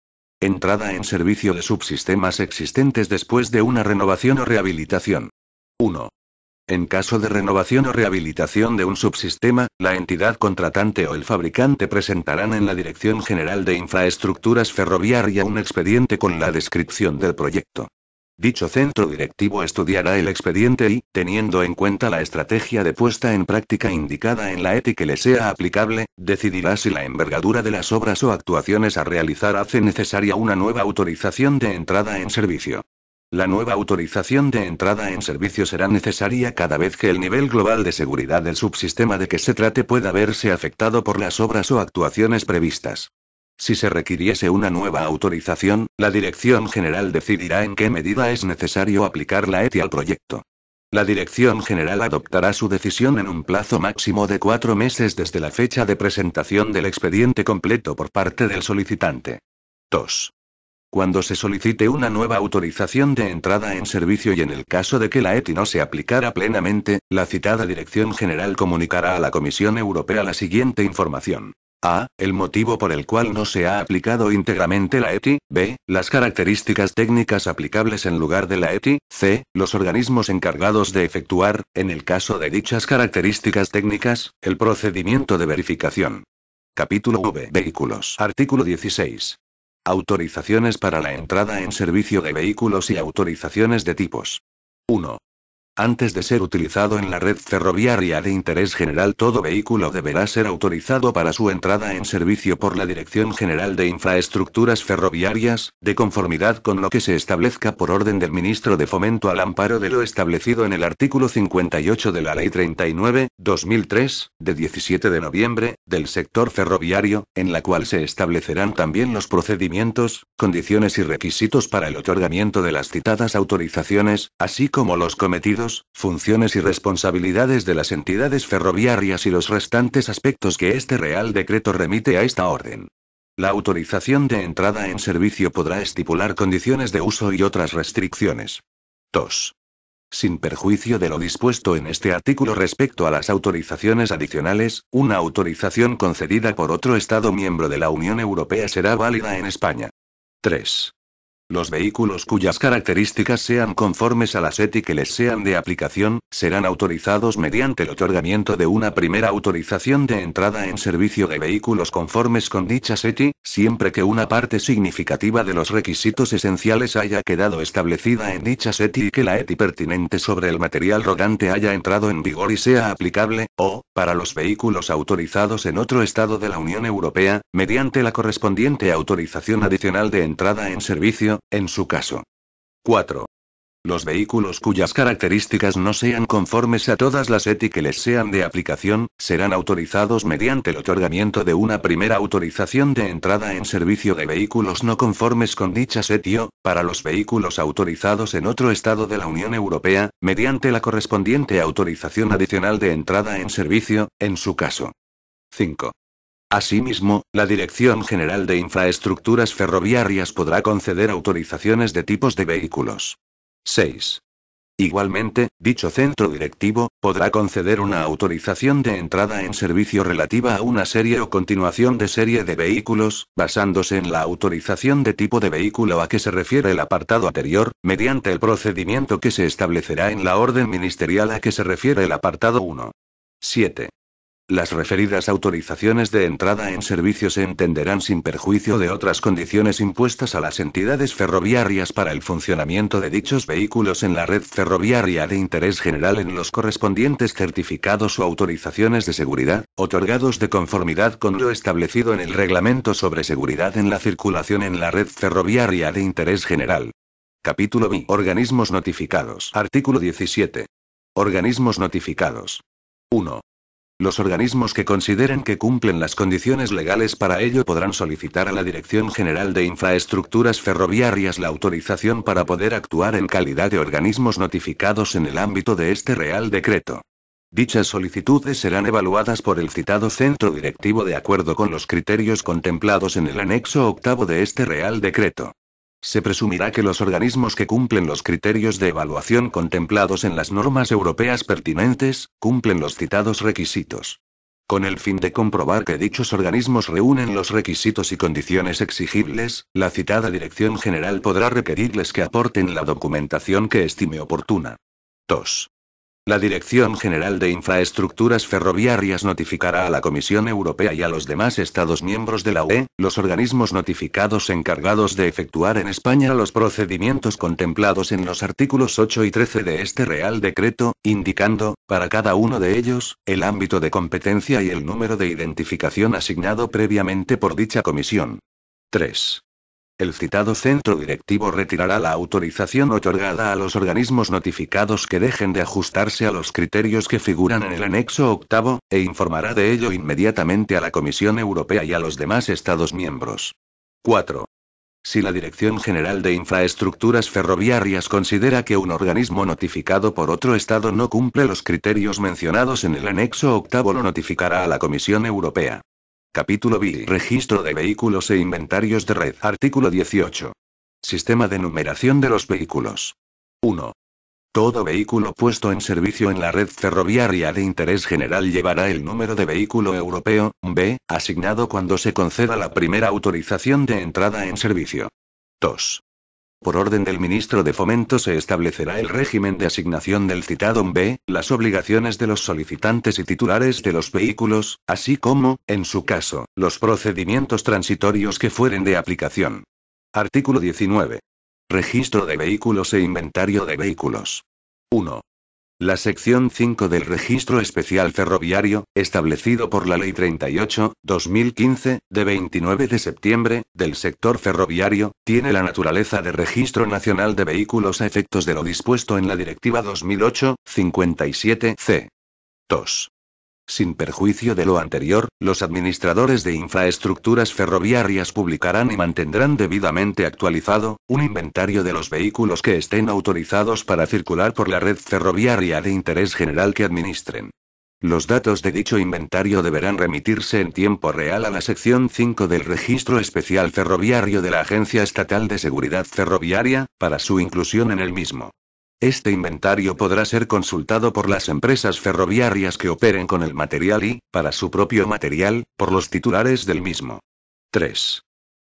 Entrada en servicio de subsistemas existentes después de una renovación o rehabilitación. 1. En caso de renovación o rehabilitación de un subsistema, la entidad contratante o el fabricante presentarán en la Dirección General de Infraestructuras Ferroviaria un expediente con la descripción del proyecto. Dicho centro directivo estudiará el expediente y, teniendo en cuenta la estrategia de puesta en práctica indicada en la ETI que le sea aplicable, decidirá si la envergadura de las obras o actuaciones a realizar hace necesaria una nueva autorización de entrada en servicio. La nueva autorización de entrada en servicio será necesaria cada vez que el nivel global de seguridad del subsistema de que se trate pueda verse afectado por las obras o actuaciones previstas. Si se requiriese una nueva autorización, la Dirección General decidirá en qué medida es necesario aplicar la ETI al proyecto. La Dirección General adoptará su decisión en un plazo máximo de cuatro meses desde la fecha de presentación del expediente completo por parte del solicitante. 2. Cuando se solicite una nueva autorización de entrada en servicio y en el caso de que la ETI no se aplicara plenamente, la citada Dirección General comunicará a la Comisión Europea la siguiente información. A. El motivo por el cual no se ha aplicado íntegramente la ETI. B. Las características técnicas aplicables en lugar de la ETI. C. Los organismos encargados de efectuar, en el caso de dichas características técnicas, el procedimiento de verificación. Capítulo V. Vehículos. Artículo 16. Autorizaciones para la entrada en servicio de vehículos y autorizaciones de tipos. 1. Antes de ser utilizado en la red ferroviaria de interés general, todo vehículo deberá ser autorizado para su entrada en servicio por la Dirección General de Infraestructuras Ferroviarias, de conformidad con lo que se establezca por orden del ministro de Fomento al amparo de lo establecido en el artículo 58 de la Ley 39, 2003, de 17 de noviembre, del sector ferroviario, en la cual se establecerán también los procedimientos, condiciones y requisitos para el otorgamiento de las citadas autorizaciones, así como los cometidos funciones y responsabilidades de las entidades ferroviarias y los restantes aspectos que este Real Decreto remite a esta orden. La autorización de entrada en servicio podrá estipular condiciones de uso y otras restricciones. 2. Sin perjuicio de lo dispuesto en este artículo respecto a las autorizaciones adicionales, una autorización concedida por otro Estado miembro de la Unión Europea será válida en España. 3. Los vehículos cuyas características sean conformes a la SETI que les sean de aplicación, serán autorizados mediante el otorgamiento de una primera autorización de entrada en servicio de vehículos conformes con dicha SETI, siempre que una parte significativa de los requisitos esenciales haya quedado establecida en dicha SETI y que la ETI pertinente sobre el material rodante haya entrado en vigor y sea aplicable, o, para los vehículos autorizados en otro Estado de la Unión Europea, mediante la correspondiente autorización adicional de entrada en servicio, en su caso. 4. Los vehículos cuyas características no sean conformes a todas las ETI que les sean de aplicación, serán autorizados mediante el otorgamiento de una primera autorización de entrada en servicio de vehículos no conformes con dicha ETI para los vehículos autorizados en otro estado de la Unión Europea, mediante la correspondiente autorización adicional de entrada en servicio, en su caso. 5. Asimismo, la Dirección General de Infraestructuras Ferroviarias podrá conceder autorizaciones de tipos de vehículos. 6. Igualmente, dicho centro directivo, podrá conceder una autorización de entrada en servicio relativa a una serie o continuación de serie de vehículos, basándose en la autorización de tipo de vehículo a que se refiere el apartado anterior, mediante el procedimiento que se establecerá en la orden ministerial a que se refiere el apartado 1. 7. Las referidas autorizaciones de entrada en servicio se entenderán sin perjuicio de otras condiciones impuestas a las entidades ferroviarias para el funcionamiento de dichos vehículos en la red ferroviaria de interés general en los correspondientes certificados o autorizaciones de seguridad, otorgados de conformidad con lo establecido en el Reglamento sobre Seguridad en la Circulación en la Red Ferroviaria de Interés General. Capítulo B. Organismos notificados. Artículo 17. Organismos notificados. 1. Los organismos que consideren que cumplen las condiciones legales para ello podrán solicitar a la Dirección General de Infraestructuras Ferroviarias la autorización para poder actuar en calidad de organismos notificados en el ámbito de este Real Decreto. Dichas solicitudes serán evaluadas por el citado centro directivo de acuerdo con los criterios contemplados en el anexo octavo de este Real Decreto. Se presumirá que los organismos que cumplen los criterios de evaluación contemplados en las normas europeas pertinentes, cumplen los citados requisitos. Con el fin de comprobar que dichos organismos reúnen los requisitos y condiciones exigibles, la citada Dirección General podrá requerirles que aporten la documentación que estime oportuna. 2. La Dirección General de Infraestructuras Ferroviarias notificará a la Comisión Europea y a los demás Estados miembros de la UE, los organismos notificados encargados de efectuar en España los procedimientos contemplados en los artículos 8 y 13 de este Real Decreto, indicando, para cada uno de ellos, el ámbito de competencia y el número de identificación asignado previamente por dicha comisión. 3 el citado centro directivo retirará la autorización otorgada a los organismos notificados que dejen de ajustarse a los criterios que figuran en el anexo octavo, e informará de ello inmediatamente a la Comisión Europea y a los demás Estados miembros. 4. Si la Dirección General de Infraestructuras Ferroviarias considera que un organismo notificado por otro Estado no cumple los criterios mencionados en el anexo octavo, lo notificará a la Comisión Europea. Capítulo B. Registro de vehículos e inventarios de red. Artículo 18. Sistema de numeración de los vehículos. 1. Todo vehículo puesto en servicio en la red ferroviaria de interés general llevará el número de vehículo europeo, B, asignado cuando se conceda la primera autorización de entrada en servicio. 2. Por orden del ministro de Fomento se establecerá el régimen de asignación del citado B, las obligaciones de los solicitantes y titulares de los vehículos, así como, en su caso, los procedimientos transitorios que fueren de aplicación. Artículo 19. Registro de vehículos e inventario de vehículos. 1. La sección 5 del Registro Especial Ferroviario, establecido por la Ley 38-2015, de 29 de septiembre, del sector ferroviario, tiene la naturaleza de Registro Nacional de Vehículos a efectos de lo dispuesto en la Directiva 2008-57-C. 2. Sin perjuicio de lo anterior, los administradores de infraestructuras ferroviarias publicarán y mantendrán debidamente actualizado un inventario de los vehículos que estén autorizados para circular por la red ferroviaria de interés general que administren. Los datos de dicho inventario deberán remitirse en tiempo real a la sección 5 del Registro Especial Ferroviario de la Agencia Estatal de Seguridad Ferroviaria, para su inclusión en el mismo. Este inventario podrá ser consultado por las empresas ferroviarias que operen con el material y, para su propio material, por los titulares del mismo. 3.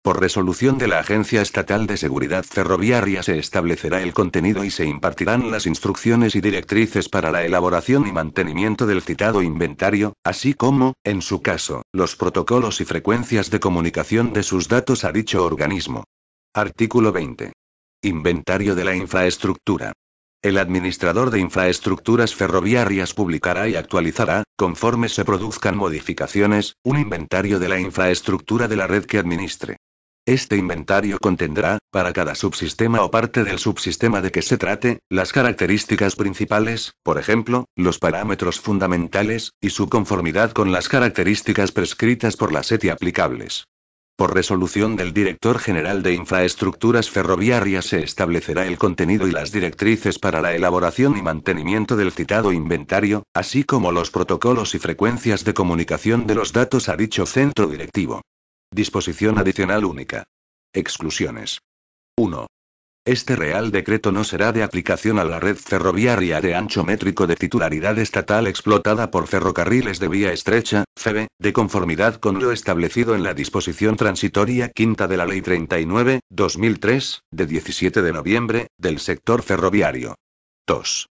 Por resolución de la Agencia Estatal de Seguridad Ferroviaria se establecerá el contenido y se impartirán las instrucciones y directrices para la elaboración y mantenimiento del citado inventario, así como, en su caso, los protocolos y frecuencias de comunicación de sus datos a dicho organismo. Artículo 20. Inventario de la infraestructura. El administrador de infraestructuras ferroviarias publicará y actualizará, conforme se produzcan modificaciones, un inventario de la infraestructura de la red que administre. Este inventario contendrá, para cada subsistema o parte del subsistema de que se trate, las características principales, por ejemplo, los parámetros fundamentales, y su conformidad con las características prescritas por la SETI aplicables. Por resolución del director general de Infraestructuras Ferroviarias se establecerá el contenido y las directrices para la elaboración y mantenimiento del citado inventario, así como los protocolos y frecuencias de comunicación de los datos a dicho centro directivo. Disposición adicional única. Exclusiones. 1. Este Real Decreto no será de aplicación a la red ferroviaria de ancho métrico de titularidad estatal explotada por ferrocarriles de vía estrecha, FEBE, de conformidad con lo establecido en la disposición transitoria quinta de la Ley 39, 2003, de 17 de noviembre, del sector ferroviario. 2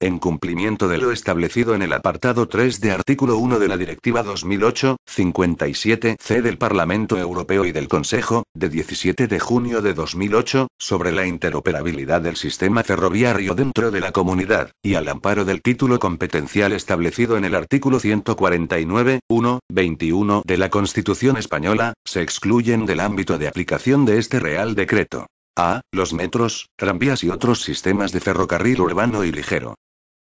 en cumplimiento de lo establecido en el apartado 3 de artículo 1 de la Directiva 2008-57-C del Parlamento Europeo y del Consejo, de 17 de junio de 2008, sobre la interoperabilidad del sistema ferroviario dentro de la comunidad, y al amparo del título competencial establecido en el artículo 149, 1, 21 de la Constitución Española, se excluyen del ámbito de aplicación de este Real Decreto. A. Los metros, tranvías y otros sistemas de ferrocarril urbano y ligero.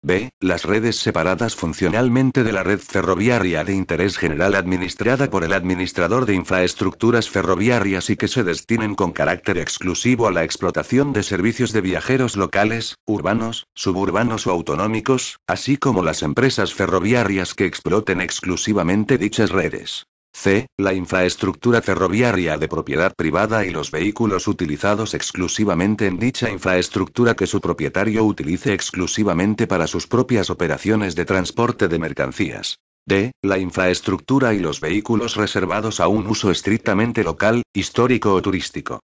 B. Las redes separadas funcionalmente de la red ferroviaria de interés general administrada por el administrador de infraestructuras ferroviarias y que se destinen con carácter exclusivo a la explotación de servicios de viajeros locales, urbanos, suburbanos o autonómicos, así como las empresas ferroviarias que exploten exclusivamente dichas redes. C. La infraestructura ferroviaria de propiedad privada y los vehículos utilizados exclusivamente en dicha infraestructura que su propietario utilice exclusivamente para sus propias operaciones de transporte de mercancías. D. La infraestructura y los vehículos reservados a un uso estrictamente local, histórico o turístico.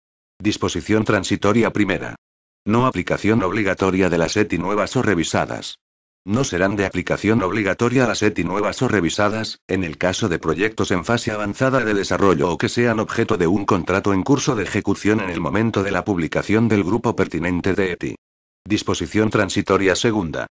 Disposición transitoria primera. No aplicación obligatoria de las ETI nuevas o revisadas. No serán de aplicación obligatoria las ETI nuevas o revisadas, en el caso de proyectos en fase avanzada de desarrollo o que sean objeto de un contrato en curso de ejecución en el momento de la publicación del grupo pertinente de ETI. Disposición transitoria segunda.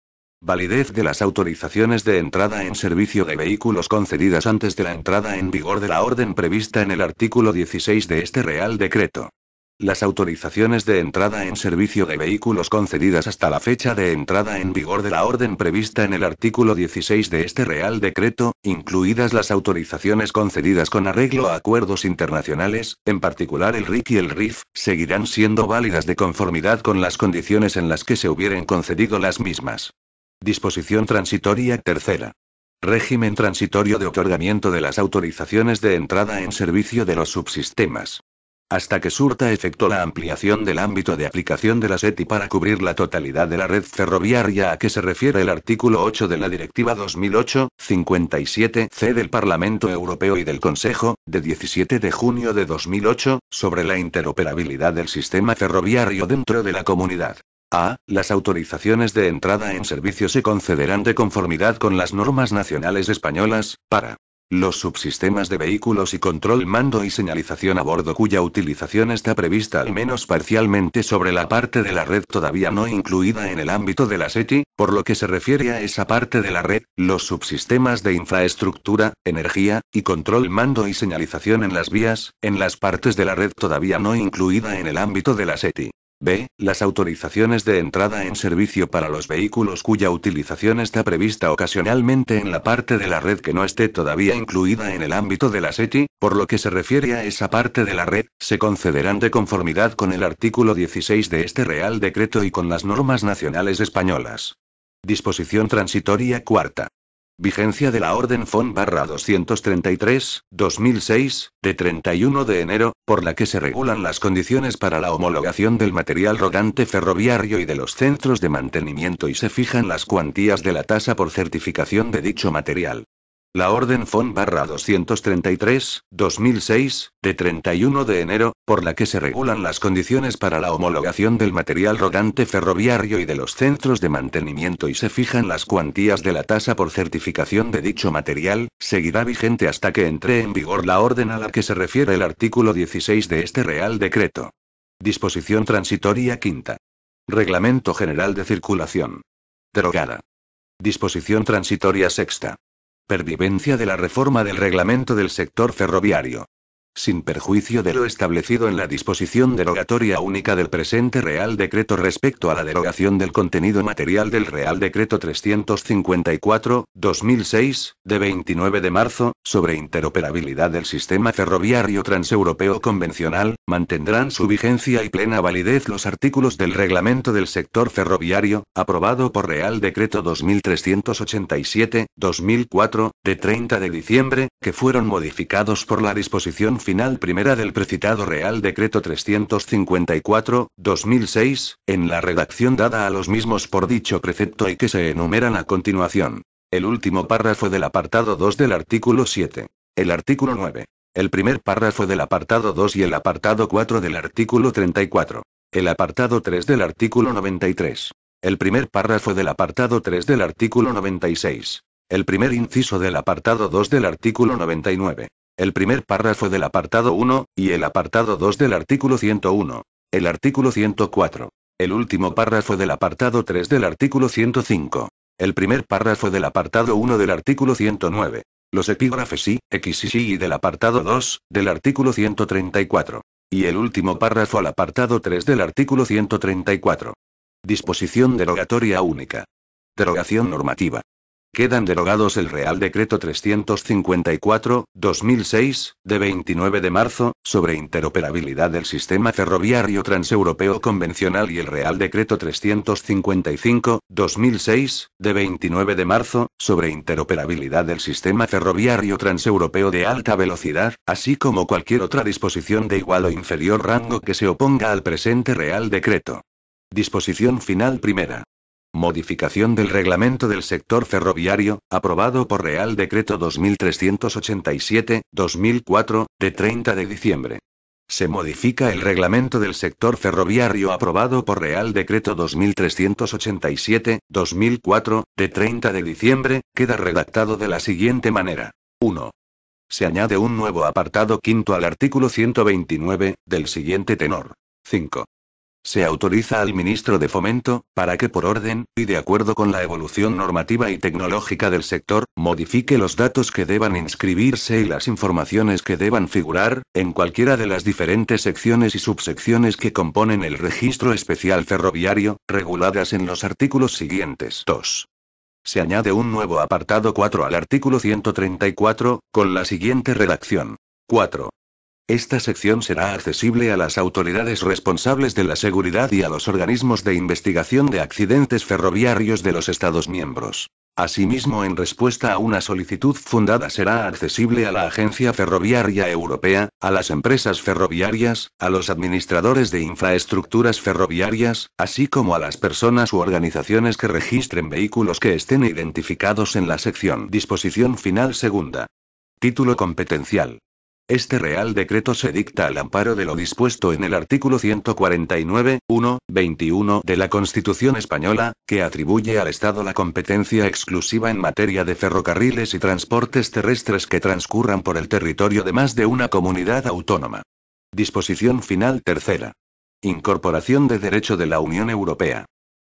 Validez de las autorizaciones de entrada en servicio de vehículos concedidas antes de la entrada en vigor de la orden prevista en el artículo 16 de este Real Decreto. Las autorizaciones de entrada en servicio de vehículos concedidas hasta la fecha de entrada en vigor de la orden prevista en el artículo 16 de este Real Decreto, incluidas las autorizaciones concedidas con arreglo a acuerdos internacionales, en particular el RIC y el RIF, seguirán siendo válidas de conformidad con las condiciones en las que se hubieran concedido las mismas. Disposición transitoria tercera. Régimen transitorio de otorgamiento de las autorizaciones de entrada en servicio de los subsistemas hasta que surta efecto la ampliación del ámbito de aplicación de la SETI para cubrir la totalidad de la red ferroviaria a que se refiere el artículo 8 de la Directiva 2008-57C del Parlamento Europeo y del Consejo, de 17 de junio de 2008, sobre la interoperabilidad del sistema ferroviario dentro de la comunidad. A. Las autorizaciones de entrada en servicio se concederán de conformidad con las normas nacionales españolas, para los subsistemas de vehículos y control mando y señalización a bordo cuya utilización está prevista al menos parcialmente sobre la parte de la red todavía no incluida en el ámbito de la SETI, por lo que se refiere a esa parte de la red, los subsistemas de infraestructura, energía, y control mando y señalización en las vías, en las partes de la red todavía no incluida en el ámbito de la SETI. B. Las autorizaciones de entrada en servicio para los vehículos cuya utilización está prevista ocasionalmente en la parte de la red que no esté todavía incluida en el ámbito de la SETI, por lo que se refiere a esa parte de la red, se concederán de conformidad con el artículo 16 de este Real Decreto y con las normas nacionales españolas. Disposición transitoria cuarta. Vigencia de la Orden FON 233, 2006, de 31 de enero, por la que se regulan las condiciones para la homologación del material rodante ferroviario y de los centros de mantenimiento y se fijan las cuantías de la tasa por certificación de dicho material. La Orden Fon 233, 2006, de 31 de enero, por la que se regulan las condiciones para la homologación del material rodante ferroviario y de los centros de mantenimiento y se fijan las cuantías de la tasa por certificación de dicho material, seguirá vigente hasta que entre en vigor la orden a la que se refiere el artículo 16 de este Real Decreto. Disposición transitoria quinta. Reglamento General de Circulación. Derogada. Disposición transitoria sexta. Pervivencia de la reforma del reglamento del sector ferroviario sin perjuicio de lo establecido en la disposición derogatoria única del presente Real Decreto respecto a la derogación del contenido material del Real Decreto 354-2006, de 29 de marzo, sobre interoperabilidad del sistema ferroviario transeuropeo convencional, mantendrán su vigencia y plena validez los artículos del Reglamento del Sector Ferroviario, aprobado por Real Decreto 2387-2004, de 30 de diciembre, que fueron modificados por la disposición final primera del precitado Real Decreto 354-2006, en la redacción dada a los mismos por dicho precepto y que se enumeran a continuación. El último párrafo del apartado 2 del artículo 7. El artículo 9. El primer párrafo del apartado 2 y el apartado 4 del artículo 34. El apartado 3 del artículo 93. El primer párrafo del apartado 3 del artículo 96. El primer inciso del apartado 2 del artículo 99 el primer párrafo del apartado 1, y el apartado 2 del artículo 101, el artículo 104, el último párrafo del apartado 3 del artículo 105, el primer párrafo del apartado 1 del artículo 109, los epígrafes y, x y, y del apartado 2, del artículo 134, y el último párrafo al apartado 3 del artículo 134. Disposición derogatoria única. Derogación normativa. Quedan derogados el Real Decreto 354-2006, de 29 de marzo, sobre interoperabilidad del sistema ferroviario transeuropeo convencional y el Real Decreto 355-2006, de 29 de marzo, sobre interoperabilidad del sistema ferroviario transeuropeo de alta velocidad, así como cualquier otra disposición de igual o inferior rango que se oponga al presente Real Decreto. Disposición final primera. Modificación del Reglamento del Sector Ferroviario, aprobado por Real Decreto 2387-2004, de 30 de diciembre. Se modifica el Reglamento del Sector Ferroviario aprobado por Real Decreto 2387-2004, de 30 de diciembre, queda redactado de la siguiente manera. 1. Se añade un nuevo apartado quinto al artículo 129, del siguiente tenor. 5. Se autoriza al ministro de Fomento, para que por orden, y de acuerdo con la evolución normativa y tecnológica del sector, modifique los datos que deban inscribirse y las informaciones que deban figurar, en cualquiera de las diferentes secciones y subsecciones que componen el registro especial ferroviario, reguladas en los artículos siguientes. 2. Se añade un nuevo apartado 4 al artículo 134, con la siguiente redacción. 4. Esta sección será accesible a las autoridades responsables de la seguridad y a los organismos de investigación de accidentes ferroviarios de los Estados miembros. Asimismo, en respuesta a una solicitud fundada, será accesible a la Agencia Ferroviaria Europea, a las empresas ferroviarias, a los administradores de infraestructuras ferroviarias, así como a las personas u organizaciones que registren vehículos que estén identificados en la sección Disposición Final Segunda. Título competencial. Este Real Decreto se dicta al amparo de lo dispuesto en el artículo 149, de la Constitución Española, que atribuye al Estado la competencia exclusiva en materia de ferrocarriles y transportes terrestres que transcurran por el territorio de más de una comunidad autónoma. Disposición final tercera. Incorporación de derecho de la Unión Europea.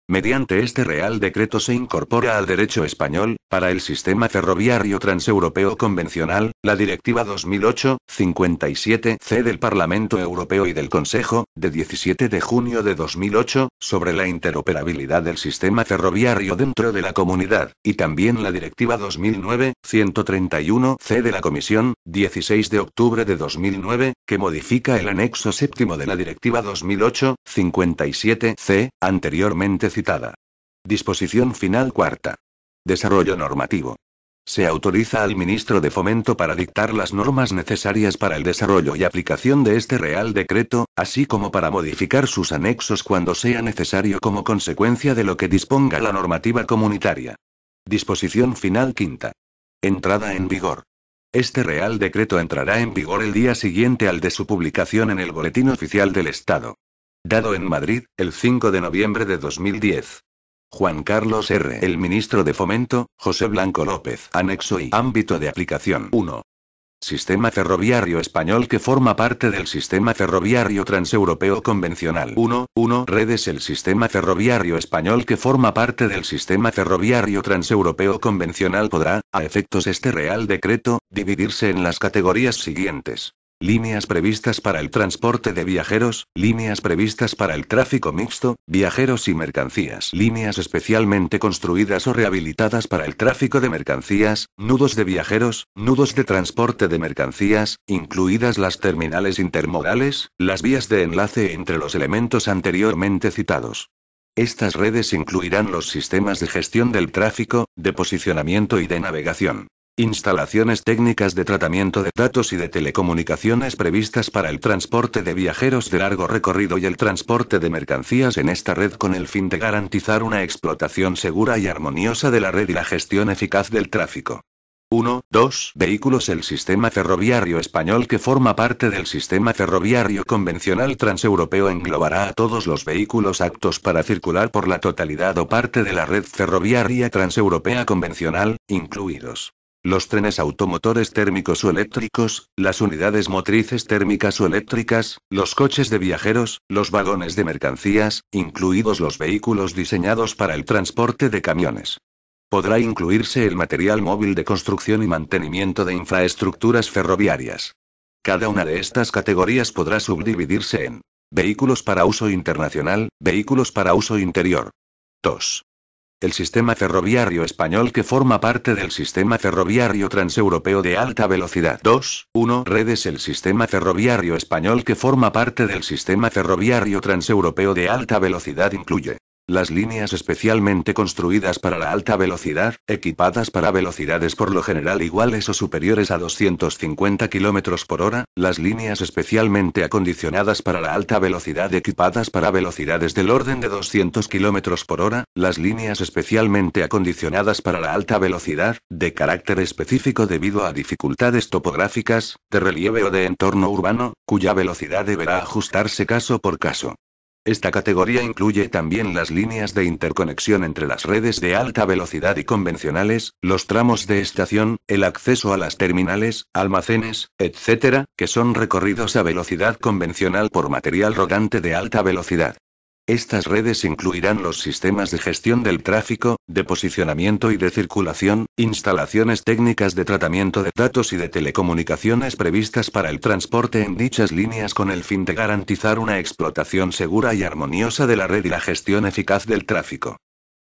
Mediante este Real Decreto se incorpora al derecho español, para el sistema ferroviario transeuropeo convencional, la Directiva 2008-57C del Parlamento Europeo y del Consejo, de 17 de junio de 2008, sobre la interoperabilidad del sistema ferroviario dentro de la comunidad, y también la Directiva 2009-131C de la Comisión, 16 de octubre de 2009, que modifica el anexo séptimo de la Directiva 2008-57C, anteriormente Disposición final cuarta. Desarrollo normativo. Se autoriza al ministro de Fomento para dictar las normas necesarias para el desarrollo y aplicación de este Real Decreto, así como para modificar sus anexos cuando sea necesario como consecuencia de lo que disponga la normativa comunitaria. Disposición final quinta. Entrada en vigor. Este Real Decreto entrará en vigor el día siguiente al de su publicación en el Boletín Oficial del Estado. Dado en Madrid, el 5 de noviembre de 2010. Juan Carlos R. El ministro de Fomento, José Blanco López. Anexo y ámbito de aplicación 1. Sistema ferroviario español que forma parte del sistema ferroviario transeuropeo convencional 1. 1. Redes El sistema ferroviario español que forma parte del sistema ferroviario transeuropeo convencional podrá, a efectos este Real Decreto, dividirse en las categorías siguientes líneas previstas para el transporte de viajeros, líneas previstas para el tráfico mixto, viajeros y mercancías, líneas especialmente construidas o rehabilitadas para el tráfico de mercancías, nudos de viajeros, nudos de transporte de mercancías, incluidas las terminales intermodales, las vías de enlace entre los elementos anteriormente citados. Estas redes incluirán los sistemas de gestión del tráfico, de posicionamiento y de navegación instalaciones técnicas de tratamiento de datos y de telecomunicaciones previstas para el transporte de viajeros de largo recorrido y el transporte de mercancías en esta red con el fin de garantizar una explotación segura y armoniosa de la red y la gestión eficaz del tráfico. 1. 2. Vehículos El sistema ferroviario español que forma parte del sistema ferroviario convencional transeuropeo englobará a todos los vehículos aptos para circular por la totalidad o parte de la red ferroviaria transeuropea convencional, incluidos los trenes automotores térmicos o eléctricos, las unidades motrices térmicas o eléctricas, los coches de viajeros, los vagones de mercancías, incluidos los vehículos diseñados para el transporte de camiones. Podrá incluirse el material móvil de construcción y mantenimiento de infraestructuras ferroviarias. Cada una de estas categorías podrá subdividirse en vehículos para uso internacional, vehículos para uso interior. 2. El sistema ferroviario español que forma parte del sistema ferroviario transeuropeo de alta velocidad 2.1 redes el sistema ferroviario español que forma parte del sistema ferroviario transeuropeo de alta velocidad incluye las líneas especialmente construidas para la alta velocidad, equipadas para velocidades por lo general iguales o superiores a 250 km por hora, las líneas especialmente acondicionadas para la alta velocidad equipadas para velocidades del orden de 200 km por hora, las líneas especialmente acondicionadas para la alta velocidad, de carácter específico debido a dificultades topográficas, de relieve o de entorno urbano, cuya velocidad deberá ajustarse caso por caso. Esta categoría incluye también las líneas de interconexión entre las redes de alta velocidad y convencionales, los tramos de estación, el acceso a las terminales, almacenes, etc., que son recorridos a velocidad convencional por material rodante de alta velocidad. Estas redes incluirán los sistemas de gestión del tráfico, de posicionamiento y de circulación, instalaciones técnicas de tratamiento de datos y de telecomunicaciones previstas para el transporte en dichas líneas con el fin de garantizar una explotación segura y armoniosa de la red y la gestión eficaz del tráfico.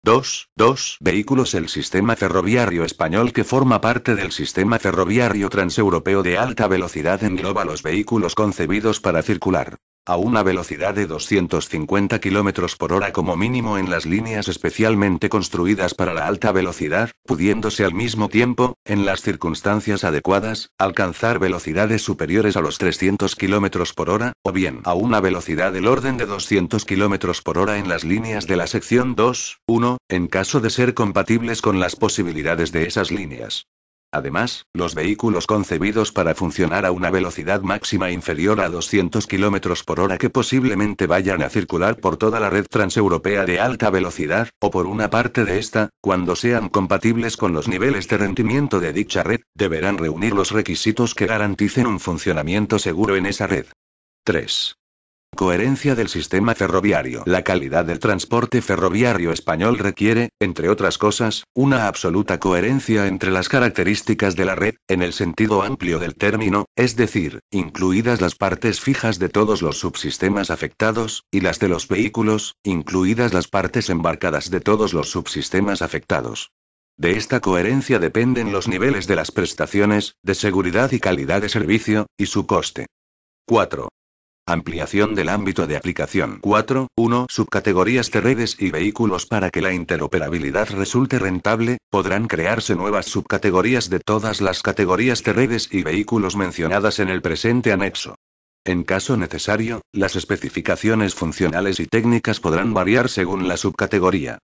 2. 2. Vehículos El sistema ferroviario español que forma parte del sistema ferroviario transeuropeo de alta velocidad engloba los vehículos concebidos para circular a una velocidad de 250 km por hora como mínimo en las líneas especialmente construidas para la alta velocidad, pudiéndose al mismo tiempo, en las circunstancias adecuadas, alcanzar velocidades superiores a los 300 km por hora, o bien a una velocidad del orden de 200 km por hora en las líneas de la sección 2, 1, en caso de ser compatibles con las posibilidades de esas líneas. Además, los vehículos concebidos para funcionar a una velocidad máxima inferior a 200 km por hora que posiblemente vayan a circular por toda la red transeuropea de alta velocidad, o por una parte de esta, cuando sean compatibles con los niveles de rendimiento de dicha red, deberán reunir los requisitos que garanticen un funcionamiento seguro en esa red. 3. Coherencia del sistema ferroviario. La calidad del transporte ferroviario español requiere, entre otras cosas, una absoluta coherencia entre las características de la red, en el sentido amplio del término, es decir, incluidas las partes fijas de todos los subsistemas afectados, y las de los vehículos, incluidas las partes embarcadas de todos los subsistemas afectados. De esta coherencia dependen los niveles de las prestaciones, de seguridad y calidad de servicio, y su coste. 4. Ampliación del ámbito de aplicación 4.1 Subcategorías de redes y vehículos para que la interoperabilidad resulte rentable, podrán crearse nuevas subcategorías de todas las categorías de redes y vehículos mencionadas en el presente anexo. En caso necesario, las especificaciones funcionales y técnicas podrán variar según la subcategoría.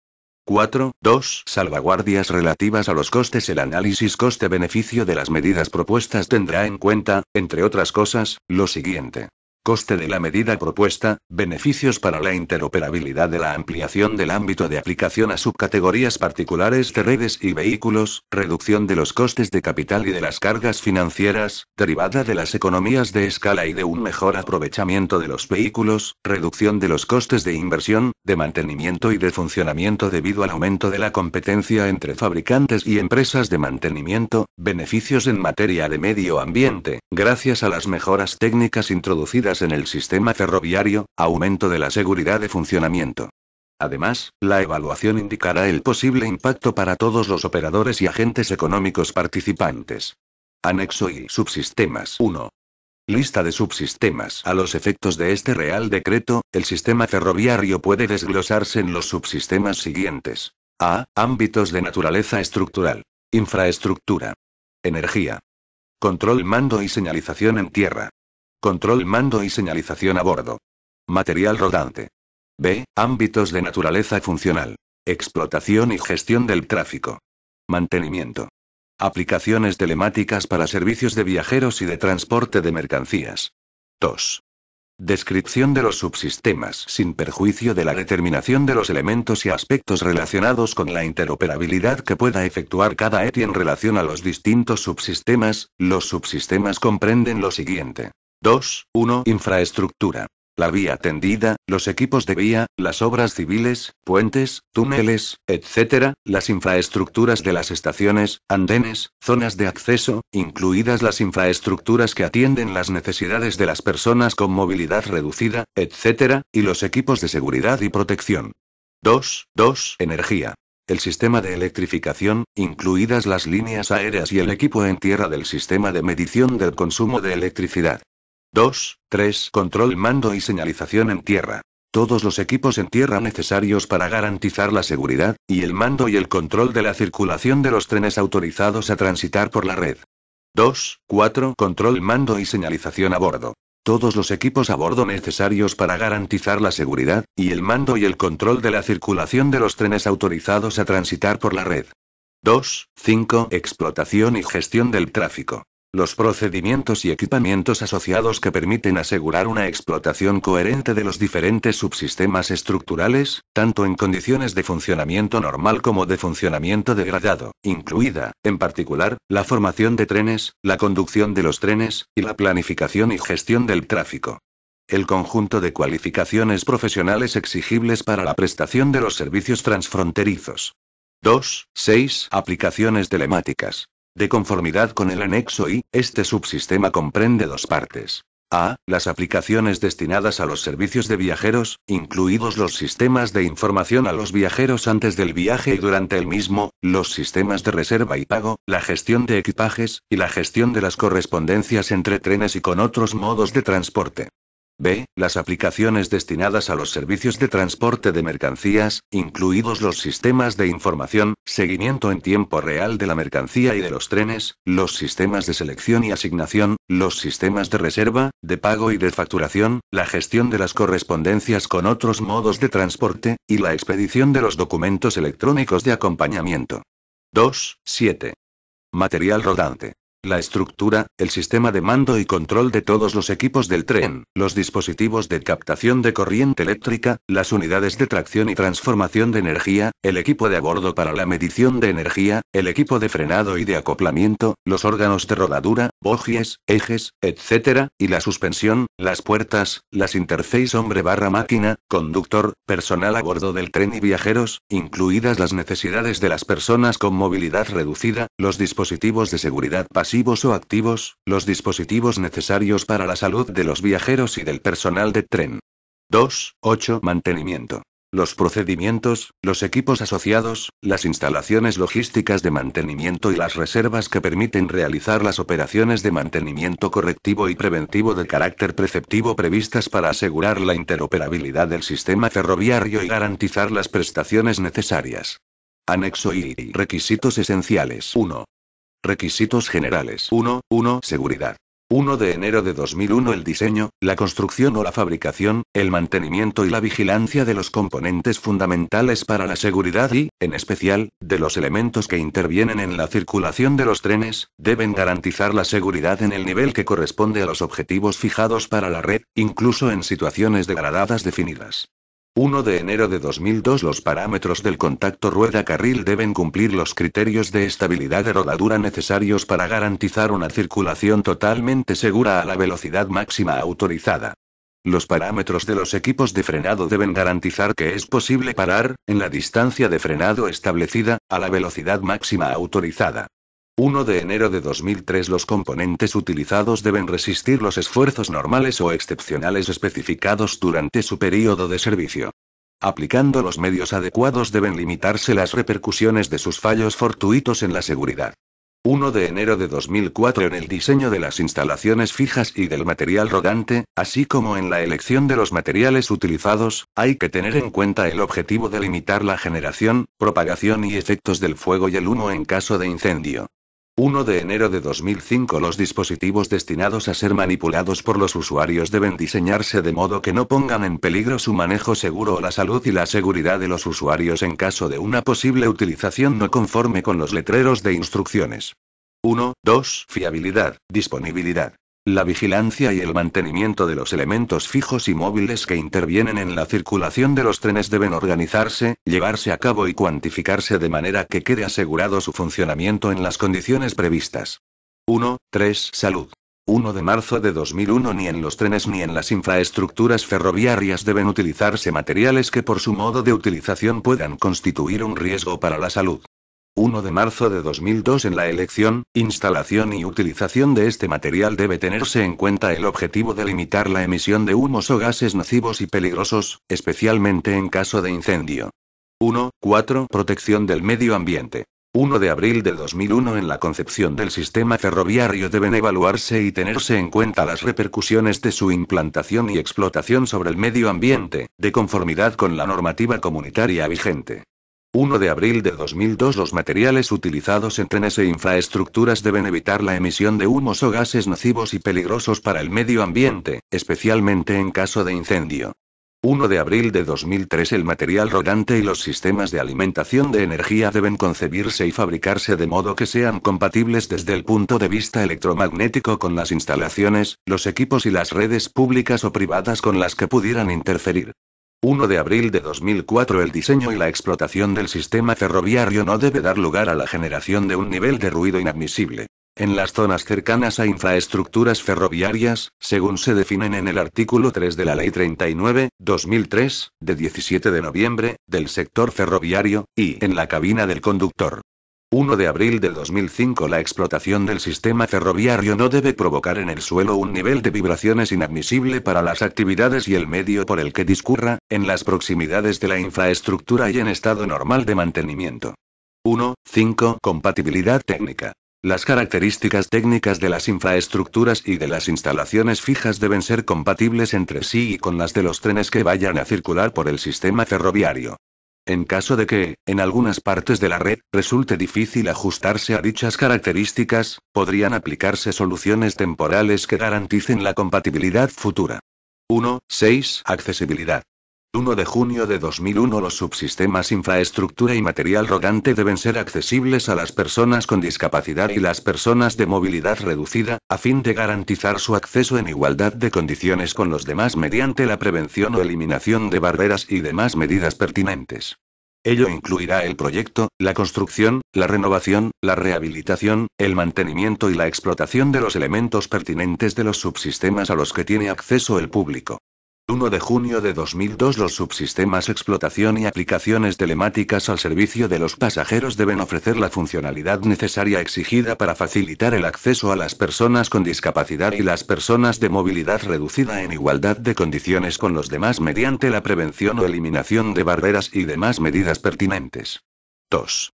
4.2 Salvaguardias relativas a los costes. El análisis coste-beneficio de las medidas propuestas tendrá en cuenta, entre otras cosas, lo siguiente. Coste de la medida propuesta, beneficios para la interoperabilidad de la ampliación del ámbito de aplicación a subcategorías particulares de redes y vehículos, reducción de los costes de capital y de las cargas financieras, derivada de las economías de escala y de un mejor aprovechamiento de los vehículos, reducción de los costes de inversión, de mantenimiento y de funcionamiento debido al aumento de la competencia entre fabricantes y empresas de mantenimiento, beneficios en materia de medio ambiente, gracias a las mejoras técnicas introducidas en el sistema ferroviario, aumento de la seguridad de funcionamiento. Además, la evaluación indicará el posible impacto para todos los operadores y agentes económicos participantes. Anexo y subsistemas 1. Lista de subsistemas. A los efectos de este Real Decreto, el sistema ferroviario puede desglosarse en los subsistemas siguientes. A. Ámbitos de naturaleza estructural. Infraestructura. Energía. Control, mando y señalización en tierra. Control mando y señalización a bordo. Material rodante. B. Ámbitos de naturaleza funcional. Explotación y gestión del tráfico. Mantenimiento. Aplicaciones telemáticas para servicios de viajeros y de transporte de mercancías. 2. Descripción de los subsistemas sin perjuicio de la determinación de los elementos y aspectos relacionados con la interoperabilidad que pueda efectuar cada ETI e en relación a los distintos subsistemas. Los subsistemas comprenden lo siguiente. 2. 1. Infraestructura. La vía tendida, los equipos de vía, las obras civiles, puentes, túneles, etc., las infraestructuras de las estaciones, andenes, zonas de acceso, incluidas las infraestructuras que atienden las necesidades de las personas con movilidad reducida, etc., y los equipos de seguridad y protección. 2.2. Energía el sistema de electrificación, incluidas las líneas aéreas y el equipo en tierra del sistema de medición del consumo de electricidad. 2, 3, control mando y señalización en tierra. Todos los equipos en tierra necesarios para garantizar la seguridad, y el mando y el control de la circulación de los trenes autorizados a transitar por la red. 2, 4, control mando y señalización a bordo. Todos los equipos a bordo necesarios para garantizar la seguridad, y el mando y el control de la circulación de los trenes autorizados a transitar por la red. 2, 5, explotación y gestión del tráfico. Los procedimientos y equipamientos asociados que permiten asegurar una explotación coherente de los diferentes subsistemas estructurales, tanto en condiciones de funcionamiento normal como de funcionamiento degradado, incluida, en particular, la formación de trenes, la conducción de los trenes, y la planificación y gestión del tráfico el conjunto de cualificaciones profesionales exigibles para la prestación de los servicios transfronterizos. 2. 6. Aplicaciones telemáticas. De conformidad con el anexo I, este subsistema comprende dos partes. A. Las aplicaciones destinadas a los servicios de viajeros, incluidos los sistemas de información a los viajeros antes del viaje y durante el mismo, los sistemas de reserva y pago, la gestión de equipajes, y la gestión de las correspondencias entre trenes y con otros modos de transporte. B. Las aplicaciones destinadas a los servicios de transporte de mercancías, incluidos los sistemas de información, seguimiento en tiempo real de la mercancía y de los trenes, los sistemas de selección y asignación, los sistemas de reserva, de pago y de facturación, la gestión de las correspondencias con otros modos de transporte, y la expedición de los documentos electrónicos de acompañamiento. 2. 7. Material rodante. La estructura, el sistema de mando y control de todos los equipos del tren, los dispositivos de captación de corriente eléctrica, las unidades de tracción y transformación de energía, el equipo de a bordo para la medición de energía, el equipo de frenado y de acoplamiento, los órganos de rodadura, bogies, ejes, etc., y la suspensión, las puertas, las interfaces hombre barra máquina, conductor, personal a bordo del tren y viajeros, incluidas las necesidades de las personas con movilidad reducida, los dispositivos de seguridad pasiva o activos, los dispositivos necesarios para la salud de los viajeros y del personal de tren. 2. 8. Mantenimiento. Los procedimientos, los equipos asociados, las instalaciones logísticas de mantenimiento y las reservas que permiten realizar las operaciones de mantenimiento correctivo y preventivo de carácter preceptivo previstas para asegurar la interoperabilidad del sistema ferroviario y garantizar las prestaciones necesarias. Anexo y requisitos esenciales 1. Requisitos generales 1.1 Seguridad. 1 de enero de 2001 El diseño, la construcción o la fabricación, el mantenimiento y la vigilancia de los componentes fundamentales para la seguridad y, en especial, de los elementos que intervienen en la circulación de los trenes, deben garantizar la seguridad en el nivel que corresponde a los objetivos fijados para la red, incluso en situaciones degradadas definidas. 1 de enero de 2002 Los parámetros del contacto rueda-carril deben cumplir los criterios de estabilidad de rodadura necesarios para garantizar una circulación totalmente segura a la velocidad máxima autorizada. Los parámetros de los equipos de frenado deben garantizar que es posible parar, en la distancia de frenado establecida, a la velocidad máxima autorizada. 1 de enero de 2003 Los componentes utilizados deben resistir los esfuerzos normales o excepcionales especificados durante su período de servicio. Aplicando los medios adecuados deben limitarse las repercusiones de sus fallos fortuitos en la seguridad. 1 de enero de 2004 en el diseño de las instalaciones fijas y del material rodante, así como en la elección de los materiales utilizados, hay que tener en cuenta el objetivo de limitar la generación, propagación y efectos del fuego y el humo en caso de incendio. 1 de enero de 2005 los dispositivos destinados a ser manipulados por los usuarios deben diseñarse de modo que no pongan en peligro su manejo seguro o la salud y la seguridad de los usuarios en caso de una posible utilización no conforme con los letreros de instrucciones. 1, 2, fiabilidad, disponibilidad. La vigilancia y el mantenimiento de los elementos fijos y móviles que intervienen en la circulación de los trenes deben organizarse, llevarse a cabo y cuantificarse de manera que quede asegurado su funcionamiento en las condiciones previstas. 1. 3. Salud. 1 de marzo de 2001 ni en los trenes ni en las infraestructuras ferroviarias deben utilizarse materiales que por su modo de utilización puedan constituir un riesgo para la salud. 1 de marzo de 2002 en la elección, instalación y utilización de este material debe tenerse en cuenta el objetivo de limitar la emisión de humos o gases nocivos y peligrosos, especialmente en caso de incendio. 1.4 Protección del medio ambiente. 1 de abril de 2001 en la concepción del sistema ferroviario deben evaluarse y tenerse en cuenta las repercusiones de su implantación y explotación sobre el medio ambiente, de conformidad con la normativa comunitaria vigente. 1 de abril de 2002 Los materiales utilizados en trenes e infraestructuras deben evitar la emisión de humos o gases nocivos y peligrosos para el medio ambiente, especialmente en caso de incendio. 1 de abril de 2003 El material rodante y los sistemas de alimentación de energía deben concebirse y fabricarse de modo que sean compatibles desde el punto de vista electromagnético con las instalaciones, los equipos y las redes públicas o privadas con las que pudieran interferir. 1 de abril de 2004 El diseño y la explotación del sistema ferroviario no debe dar lugar a la generación de un nivel de ruido inadmisible. En las zonas cercanas a infraestructuras ferroviarias, según se definen en el artículo 3 de la Ley 39, 2003, de 17 de noviembre, del sector ferroviario, y en la cabina del conductor. 1 de abril de 2005 La explotación del sistema ferroviario no debe provocar en el suelo un nivel de vibraciones inadmisible para las actividades y el medio por el que discurra, en las proximidades de la infraestructura y en estado normal de mantenimiento. 1.5 Compatibilidad técnica. Las características técnicas de las infraestructuras y de las instalaciones fijas deben ser compatibles entre sí y con las de los trenes que vayan a circular por el sistema ferroviario en caso de que, en algunas partes de la red, resulte difícil ajustarse a dichas características, podrían aplicarse soluciones temporales que garanticen la compatibilidad futura. 1.6 Accesibilidad. 1 de junio de 2001 los subsistemas infraestructura y material rodante deben ser accesibles a las personas con discapacidad y las personas de movilidad reducida, a fin de garantizar su acceso en igualdad de condiciones con los demás mediante la prevención o eliminación de barreras y demás medidas pertinentes. Ello incluirá el proyecto, la construcción, la renovación, la rehabilitación, el mantenimiento y la explotación de los elementos pertinentes de los subsistemas a los que tiene acceso el público. 1 de junio de 2002 los subsistemas explotación y aplicaciones telemáticas al servicio de los pasajeros deben ofrecer la funcionalidad necesaria exigida para facilitar el acceso a las personas con discapacidad y las personas de movilidad reducida en igualdad de condiciones con los demás mediante la prevención o eliminación de barreras y demás medidas pertinentes. 2.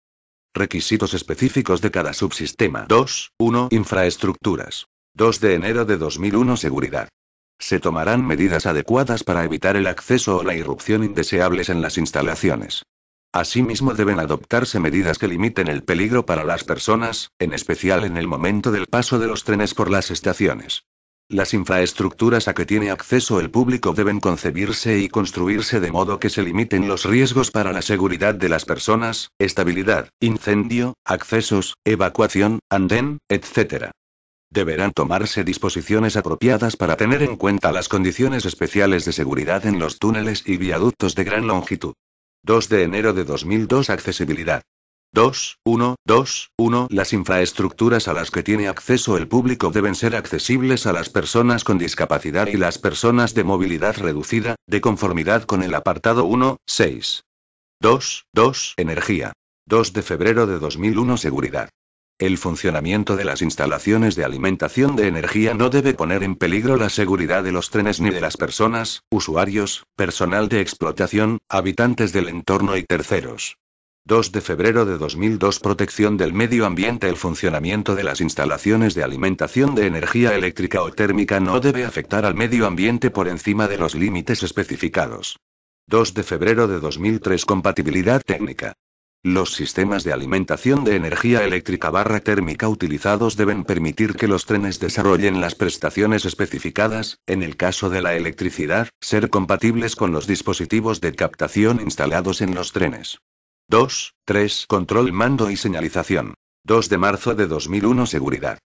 Requisitos específicos de cada subsistema. 2. 1. Infraestructuras. 2 de enero de 2001 Seguridad. Se tomarán medidas adecuadas para evitar el acceso o la irrupción indeseables en las instalaciones. Asimismo deben adoptarse medidas que limiten el peligro para las personas, en especial en el momento del paso de los trenes por las estaciones. Las infraestructuras a que tiene acceso el público deben concebirse y construirse de modo que se limiten los riesgos para la seguridad de las personas, estabilidad, incendio, accesos, evacuación, andén, etc. Deberán tomarse disposiciones apropiadas para tener en cuenta las condiciones especiales de seguridad en los túneles y viaductos de gran longitud. 2 de enero de 2002 Accesibilidad. 2, 1, 2, 1. Las infraestructuras a las que tiene acceso el público deben ser accesibles a las personas con discapacidad y las personas de movilidad reducida, de conformidad con el apartado 1, 6. 2, 2. Energía. 2 de febrero de 2001 Seguridad. El funcionamiento de las instalaciones de alimentación de energía no debe poner en peligro la seguridad de los trenes ni de las personas, usuarios, personal de explotación, habitantes del entorno y terceros. 2 de febrero de 2002 Protección del medio ambiente El funcionamiento de las instalaciones de alimentación de energía eléctrica o térmica no debe afectar al medio ambiente por encima de los límites especificados. 2 de febrero de 2003 Compatibilidad técnica. Los sistemas de alimentación de energía eléctrica barra térmica utilizados deben permitir que los trenes desarrollen las prestaciones especificadas, en el caso de la electricidad, ser compatibles con los dispositivos de captación instalados en los trenes. 2. 3. Control, mando y señalización. 2 de marzo de 2001 Seguridad.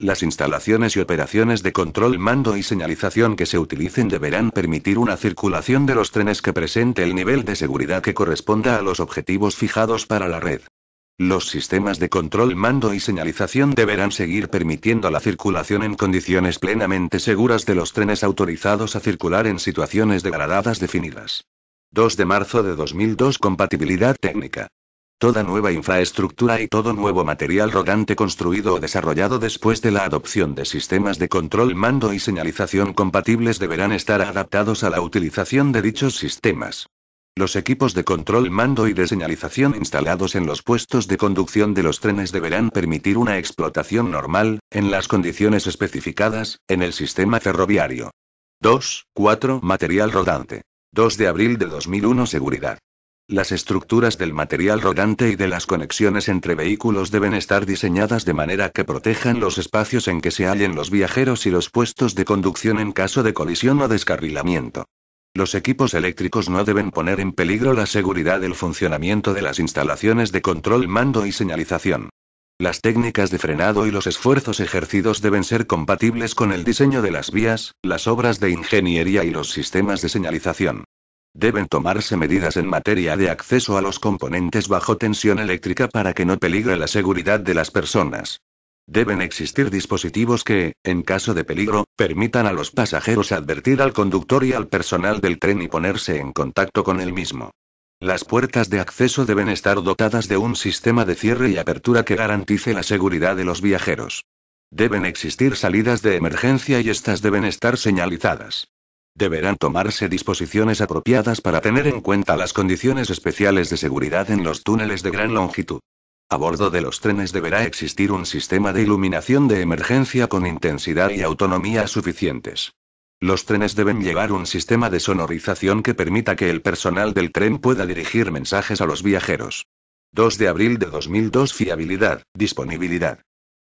Las instalaciones y operaciones de control mando y señalización que se utilicen deberán permitir una circulación de los trenes que presente el nivel de seguridad que corresponda a los objetivos fijados para la red. Los sistemas de control mando y señalización deberán seguir permitiendo la circulación en condiciones plenamente seguras de los trenes autorizados a circular en situaciones degradadas definidas. 2 de marzo de 2002 Compatibilidad técnica. Toda nueva infraestructura y todo nuevo material rodante construido o desarrollado después de la adopción de sistemas de control, mando y señalización compatibles deberán estar adaptados a la utilización de dichos sistemas. Los equipos de control, mando y de señalización instalados en los puestos de conducción de los trenes deberán permitir una explotación normal, en las condiciones especificadas, en el sistema ferroviario. 2.4 Material rodante. 2 de abril de 2001 Seguridad. Las estructuras del material rodante y de las conexiones entre vehículos deben estar diseñadas de manera que protejan los espacios en que se hallen los viajeros y los puestos de conducción en caso de colisión o descarrilamiento. Los equipos eléctricos no deben poner en peligro la seguridad del funcionamiento de las instalaciones de control, mando y señalización. Las técnicas de frenado y los esfuerzos ejercidos deben ser compatibles con el diseño de las vías, las obras de ingeniería y los sistemas de señalización. Deben tomarse medidas en materia de acceso a los componentes bajo tensión eléctrica para que no peligre la seguridad de las personas. Deben existir dispositivos que, en caso de peligro, permitan a los pasajeros advertir al conductor y al personal del tren y ponerse en contacto con el mismo. Las puertas de acceso deben estar dotadas de un sistema de cierre y apertura que garantice la seguridad de los viajeros. Deben existir salidas de emergencia y estas deben estar señalizadas. Deberán tomarse disposiciones apropiadas para tener en cuenta las condiciones especiales de seguridad en los túneles de gran longitud. A bordo de los trenes deberá existir un sistema de iluminación de emergencia con intensidad y autonomía suficientes. Los trenes deben llevar un sistema de sonorización que permita que el personal del tren pueda dirigir mensajes a los viajeros. 2 de abril de 2002 Fiabilidad, disponibilidad.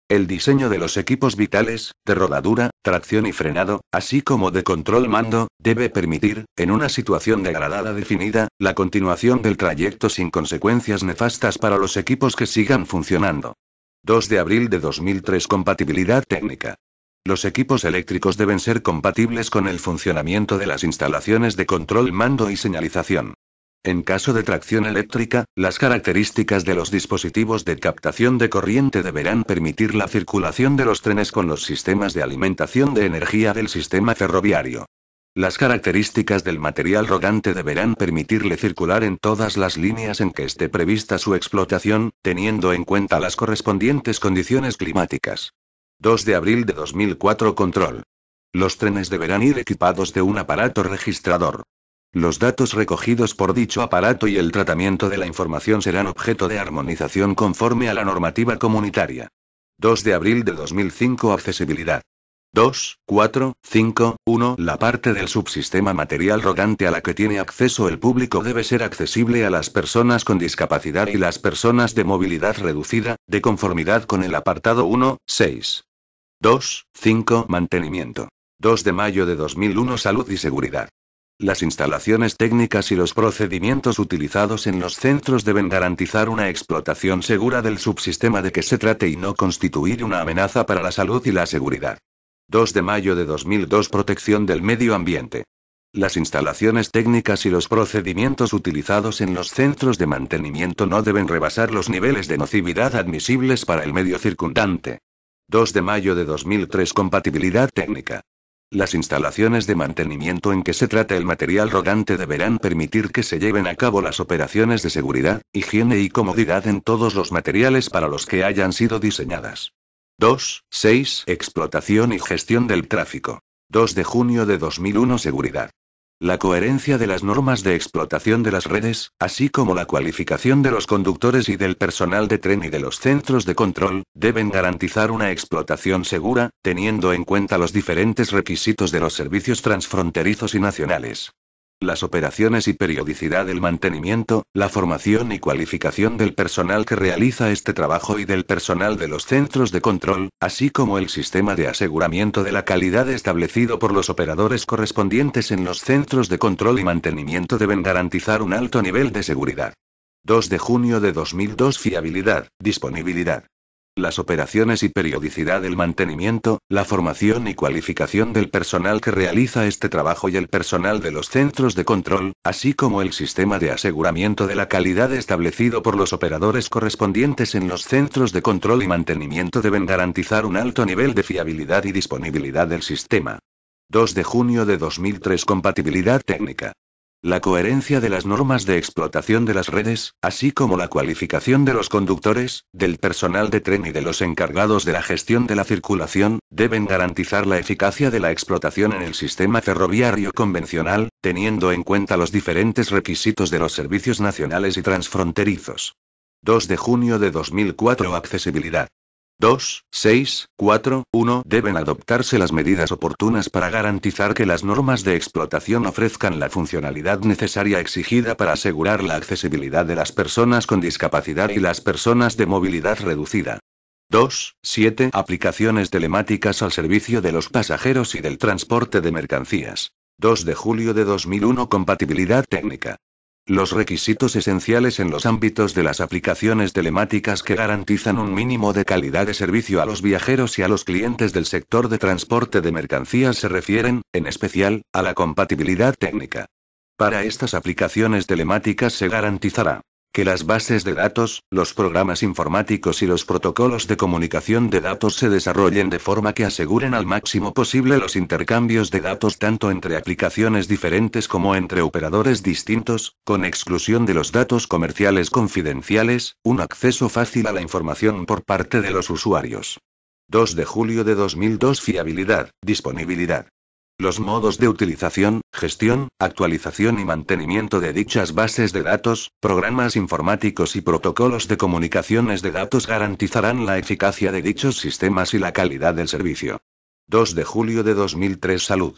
El diseño de los equipos vitales, de rodadura, tracción y frenado, así como de control mando, debe permitir, en una situación degradada definida, la continuación del trayecto sin consecuencias nefastas para los equipos que sigan funcionando. 2 de abril de 2003 Compatibilidad técnica. Los equipos eléctricos deben ser compatibles con el funcionamiento de las instalaciones de control mando y señalización. En caso de tracción eléctrica, las características de los dispositivos de captación de corriente deberán permitir la circulación de los trenes con los sistemas de alimentación de energía del sistema ferroviario. Las características del material rodante deberán permitirle circular en todas las líneas en que esté prevista su explotación, teniendo en cuenta las correspondientes condiciones climáticas. 2 de abril de 2004 Control. Los trenes deberán ir equipados de un aparato registrador. Los datos recogidos por dicho aparato y el tratamiento de la información serán objeto de armonización conforme a la normativa comunitaria. 2 de abril de 2005 Accesibilidad. 2, 4, 5, 1 La parte del subsistema material rodante a la que tiene acceso el público debe ser accesible a las personas con discapacidad y las personas de movilidad reducida, de conformidad con el apartado 1, 6. 2, 5 Mantenimiento. 2 de mayo de 2001 Salud y Seguridad. Las instalaciones técnicas y los procedimientos utilizados en los centros deben garantizar una explotación segura del subsistema de que se trate y no constituir una amenaza para la salud y la seguridad. 2 de mayo de 2002 Protección del medio ambiente. Las instalaciones técnicas y los procedimientos utilizados en los centros de mantenimiento no deben rebasar los niveles de nocividad admisibles para el medio circundante. 2 de mayo de 2003 Compatibilidad técnica. Las instalaciones de mantenimiento en que se trata el material rodante deberán permitir que se lleven a cabo las operaciones de seguridad, higiene y comodidad en todos los materiales para los que hayan sido diseñadas. 2. 6. Explotación y gestión del tráfico. 2 de junio de 2001 Seguridad. La coherencia de las normas de explotación de las redes, así como la cualificación de los conductores y del personal de tren y de los centros de control, deben garantizar una explotación segura, teniendo en cuenta los diferentes requisitos de los servicios transfronterizos y nacionales. Las operaciones y periodicidad del mantenimiento, la formación y cualificación del personal que realiza este trabajo y del personal de los centros de control, así como el sistema de aseguramiento de la calidad establecido por los operadores correspondientes en los centros de control y mantenimiento deben garantizar un alto nivel de seguridad. 2 de junio de 2002 Fiabilidad, disponibilidad las operaciones y periodicidad del mantenimiento, la formación y cualificación del personal que realiza este trabajo y el personal de los centros de control, así como el sistema de aseguramiento de la calidad establecido por los operadores correspondientes en los centros de control y mantenimiento deben garantizar un alto nivel de fiabilidad y disponibilidad del sistema. 2 de junio de 2003 Compatibilidad técnica. La coherencia de las normas de explotación de las redes, así como la cualificación de los conductores, del personal de tren y de los encargados de la gestión de la circulación, deben garantizar la eficacia de la explotación en el sistema ferroviario convencional, teniendo en cuenta los diferentes requisitos de los servicios nacionales y transfronterizos. 2 de junio de 2004 Accesibilidad. 2, 6, 4, 1 deben adoptarse las medidas oportunas para garantizar que las normas de explotación ofrezcan la funcionalidad necesaria exigida para asegurar la accesibilidad de las personas con discapacidad y las personas de movilidad reducida. 2. 7. Aplicaciones telemáticas al servicio de los pasajeros y del transporte de mercancías. 2 de julio de 2001 Compatibilidad técnica. Los requisitos esenciales en los ámbitos de las aplicaciones telemáticas que garantizan un mínimo de calidad de servicio a los viajeros y a los clientes del sector de transporte de mercancías se refieren, en especial, a la compatibilidad técnica. Para estas aplicaciones telemáticas se garantizará que las bases de datos, los programas informáticos y los protocolos de comunicación de datos se desarrollen de forma que aseguren al máximo posible los intercambios de datos tanto entre aplicaciones diferentes como entre operadores distintos, con exclusión de los datos comerciales confidenciales, un acceso fácil a la información por parte de los usuarios. 2 de julio de 2002 Fiabilidad, disponibilidad los modos de utilización, gestión, actualización y mantenimiento de dichas bases de datos, programas informáticos y protocolos de comunicaciones de datos garantizarán la eficacia de dichos sistemas y la calidad del servicio. 2 de julio de 2003 Salud.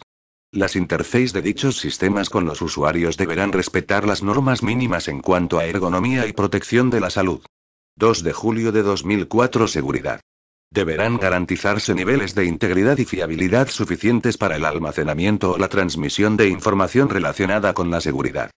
Las interfaces de dichos sistemas con los usuarios deberán respetar las normas mínimas en cuanto a ergonomía y protección de la salud. 2 de julio de 2004 Seguridad. Deberán garantizarse niveles de integridad y fiabilidad suficientes para el almacenamiento o la transmisión de información relacionada con la seguridad.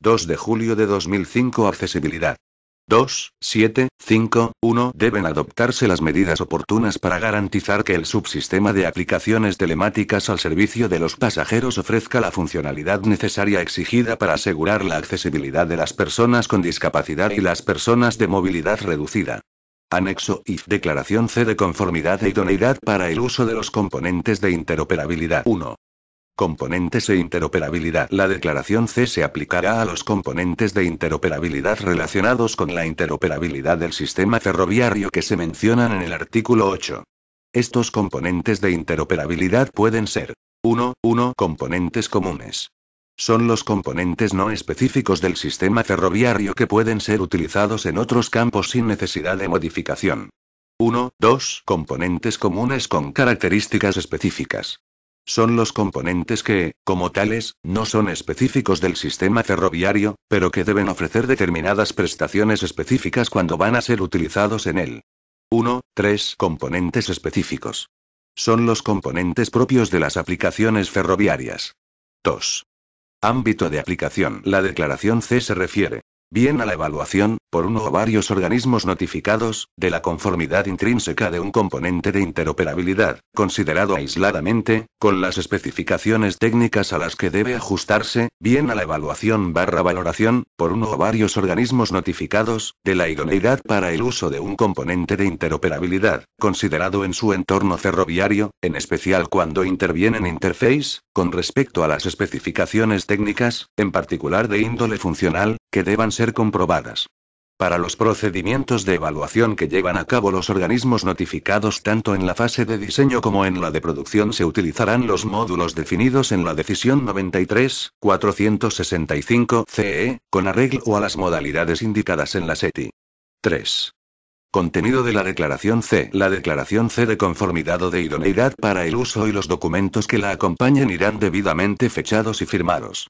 2 de julio de 2005 Accesibilidad. 2, 7, 5, 1 deben adoptarse las medidas oportunas para garantizar que el subsistema de aplicaciones telemáticas al servicio de los pasajeros ofrezca la funcionalidad necesaria exigida para asegurar la accesibilidad de las personas con discapacidad y las personas de movilidad reducida. Anexo IF Declaración C de conformidad e idoneidad para el uso de los componentes de interoperabilidad 1. Componentes e interoperabilidad. La declaración C se aplicará a los componentes de interoperabilidad relacionados con la interoperabilidad del sistema ferroviario que se mencionan en el artículo 8. Estos componentes de interoperabilidad pueden ser 1. 1. Componentes comunes. Son los componentes no específicos del sistema ferroviario que pueden ser utilizados en otros campos sin necesidad de modificación. 1. 2. Componentes comunes con características específicas. Son los componentes que, como tales, no son específicos del sistema ferroviario, pero que deben ofrecer determinadas prestaciones específicas cuando van a ser utilizados en él. 1. 3. Componentes específicos. Son los componentes propios de las aplicaciones ferroviarias. 2. Ámbito de aplicación. La declaración C se refiere bien a la evaluación, por uno o varios organismos notificados, de la conformidad intrínseca de un componente de interoperabilidad, considerado aisladamente, con las especificaciones técnicas a las que debe ajustarse, bien a la evaluación barra valoración, por uno o varios organismos notificados, de la idoneidad para el uso de un componente de interoperabilidad, considerado en su entorno ferroviario, en especial cuando intervienen interface, con respecto a las especificaciones técnicas, en particular de índole funcional, que deban ser comprobadas. Para los procedimientos de evaluación que llevan a cabo los organismos notificados tanto en la fase de diseño como en la de producción se utilizarán los módulos definidos en la decisión 93, 465 CE, con arreglo a las modalidades indicadas en la SETI. 3. Contenido de la declaración C. La declaración C de conformidad o de idoneidad para el uso y los documentos que la acompañen irán debidamente fechados y firmados.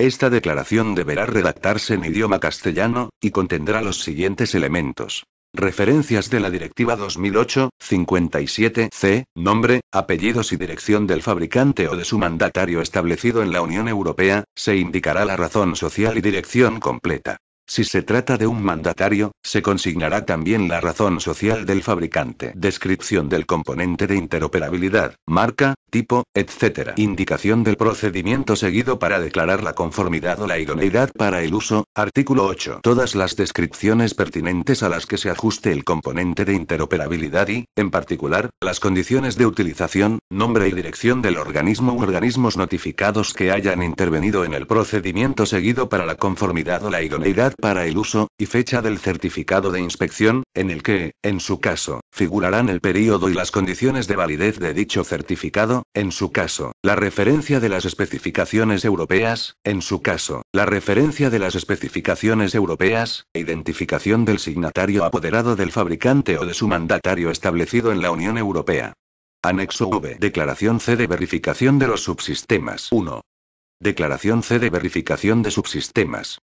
Esta declaración deberá redactarse en idioma castellano, y contendrá los siguientes elementos. Referencias de la Directiva 2008-57-C, nombre, apellidos y dirección del fabricante o de su mandatario establecido en la Unión Europea, se indicará la razón social y dirección completa. Si se trata de un mandatario, se consignará también la razón social del fabricante, descripción del componente de interoperabilidad, marca, tipo, etc. Indicación del procedimiento seguido para declarar la conformidad o la idoneidad para el uso, artículo 8. Todas las descripciones pertinentes a las que se ajuste el componente de interoperabilidad y, en particular, las condiciones de utilización, nombre y dirección del organismo u organismos notificados que hayan intervenido en el procedimiento seguido para la conformidad o la idoneidad para el uso, y fecha del certificado de inspección, en el que, en su caso, figurarán el período y las condiciones de validez de dicho certificado, en su caso, la referencia de las especificaciones europeas, en su caso, la referencia de las especificaciones europeas, e identificación del signatario apoderado del fabricante o de su mandatario establecido en la Unión Europea. Anexo V. Declaración C de verificación de los subsistemas 1. Declaración C de verificación de subsistemas.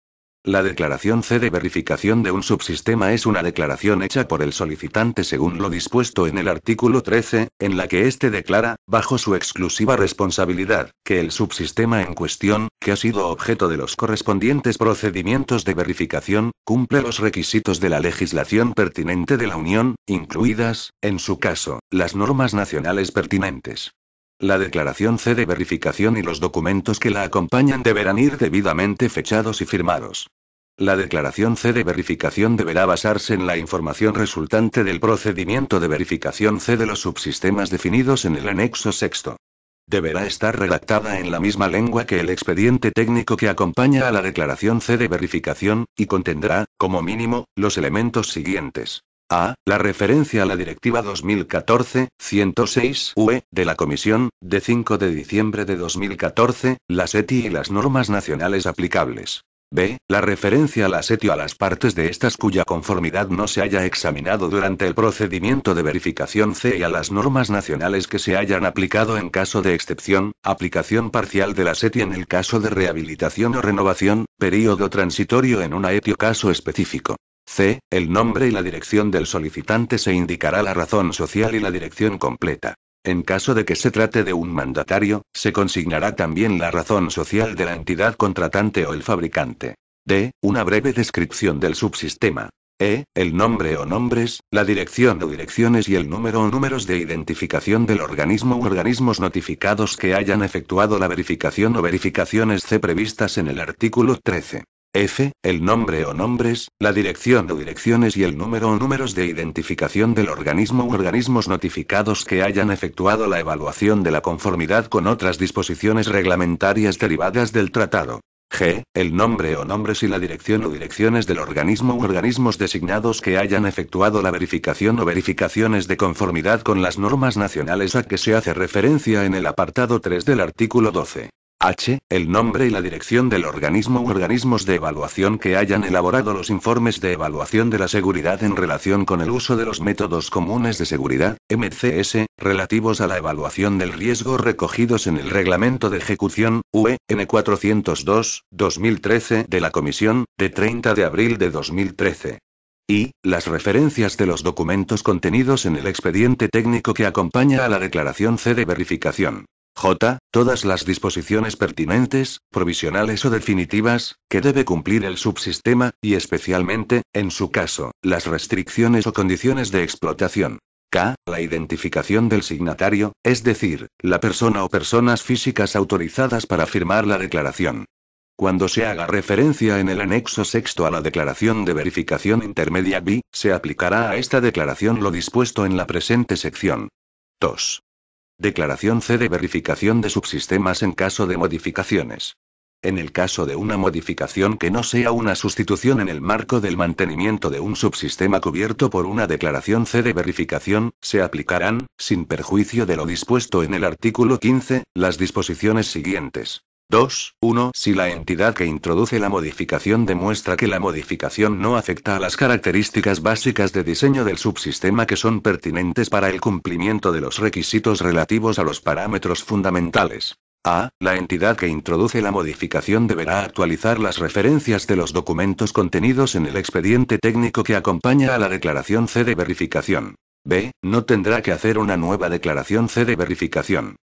La declaración C de verificación de un subsistema es una declaración hecha por el solicitante según lo dispuesto en el artículo 13, en la que éste declara, bajo su exclusiva responsabilidad, que el subsistema en cuestión, que ha sido objeto de los correspondientes procedimientos de verificación, cumple los requisitos de la legislación pertinente de la Unión, incluidas, en su caso, las normas nacionales pertinentes. La declaración C de verificación y los documentos que la acompañan deberán ir debidamente fechados y firmados. La declaración C de verificación deberá basarse en la información resultante del procedimiento de verificación C de los subsistemas definidos en el anexo sexto. Deberá estar redactada en la misma lengua que el expediente técnico que acompaña a la declaración C de verificación, y contendrá, como mínimo, los elementos siguientes. A. La referencia a la Directiva 2014-106 UE de la Comisión, de 5 de diciembre de 2014, la SETI y las normas nacionales aplicables. B. La referencia a la SETI o a las partes de estas cuya conformidad no se haya examinado durante el procedimiento de verificación C. Y a las normas nacionales que se hayan aplicado en caso de excepción, aplicación parcial de la SETI en el caso de rehabilitación o renovación, periodo transitorio en una ETI o caso específico. C. El nombre y la dirección del solicitante se indicará la razón social y la dirección completa. En caso de que se trate de un mandatario, se consignará también la razón social de la entidad contratante o el fabricante. D. Una breve descripción del subsistema. E. El nombre o nombres, la dirección o direcciones y el número o números de identificación del organismo u organismos notificados que hayan efectuado la verificación o verificaciones C previstas en el artículo 13. F, el nombre o nombres, la dirección o direcciones y el número o números de identificación del organismo u organismos notificados que hayan efectuado la evaluación de la conformidad con otras disposiciones reglamentarias derivadas del tratado. G. El nombre o nombres y la dirección o direcciones del organismo u organismos designados que hayan efectuado la verificación o verificaciones de conformidad con las normas nacionales a que se hace referencia en el apartado 3 del artículo 12. H. El nombre y la dirección del organismo u organismos de evaluación que hayan elaborado los informes de evaluación de la seguridad en relación con el uso de los métodos comunes de seguridad, MCS, relativos a la evaluación del riesgo recogidos en el Reglamento de Ejecución, UE, N402, 2013 de la Comisión, de 30 de abril de 2013 y las referencias de los documentos contenidos en el expediente técnico que acompaña a la declaración C de verificación. J. Todas las disposiciones pertinentes, provisionales o definitivas, que debe cumplir el subsistema, y especialmente, en su caso, las restricciones o condiciones de explotación. K. La identificación del signatario, es decir, la persona o personas físicas autorizadas para firmar la declaración. Cuando se haga referencia en el anexo sexto a la declaración de verificación intermedia B, se aplicará a esta declaración lo dispuesto en la presente sección. 2. Declaración C de verificación de subsistemas en caso de modificaciones. En el caso de una modificación que no sea una sustitución en el marco del mantenimiento de un subsistema cubierto por una declaración C de verificación, se aplicarán, sin perjuicio de lo dispuesto en el artículo 15, las disposiciones siguientes. 2, 1. Si la entidad que introduce la modificación demuestra que la modificación no afecta a las características básicas de diseño del subsistema que son pertinentes para el cumplimiento de los requisitos relativos a los parámetros fundamentales. A. La entidad que introduce la modificación deberá actualizar las referencias de los documentos contenidos en el expediente técnico que acompaña a la declaración C de verificación. B. No tendrá que hacer una nueva declaración C de verificación.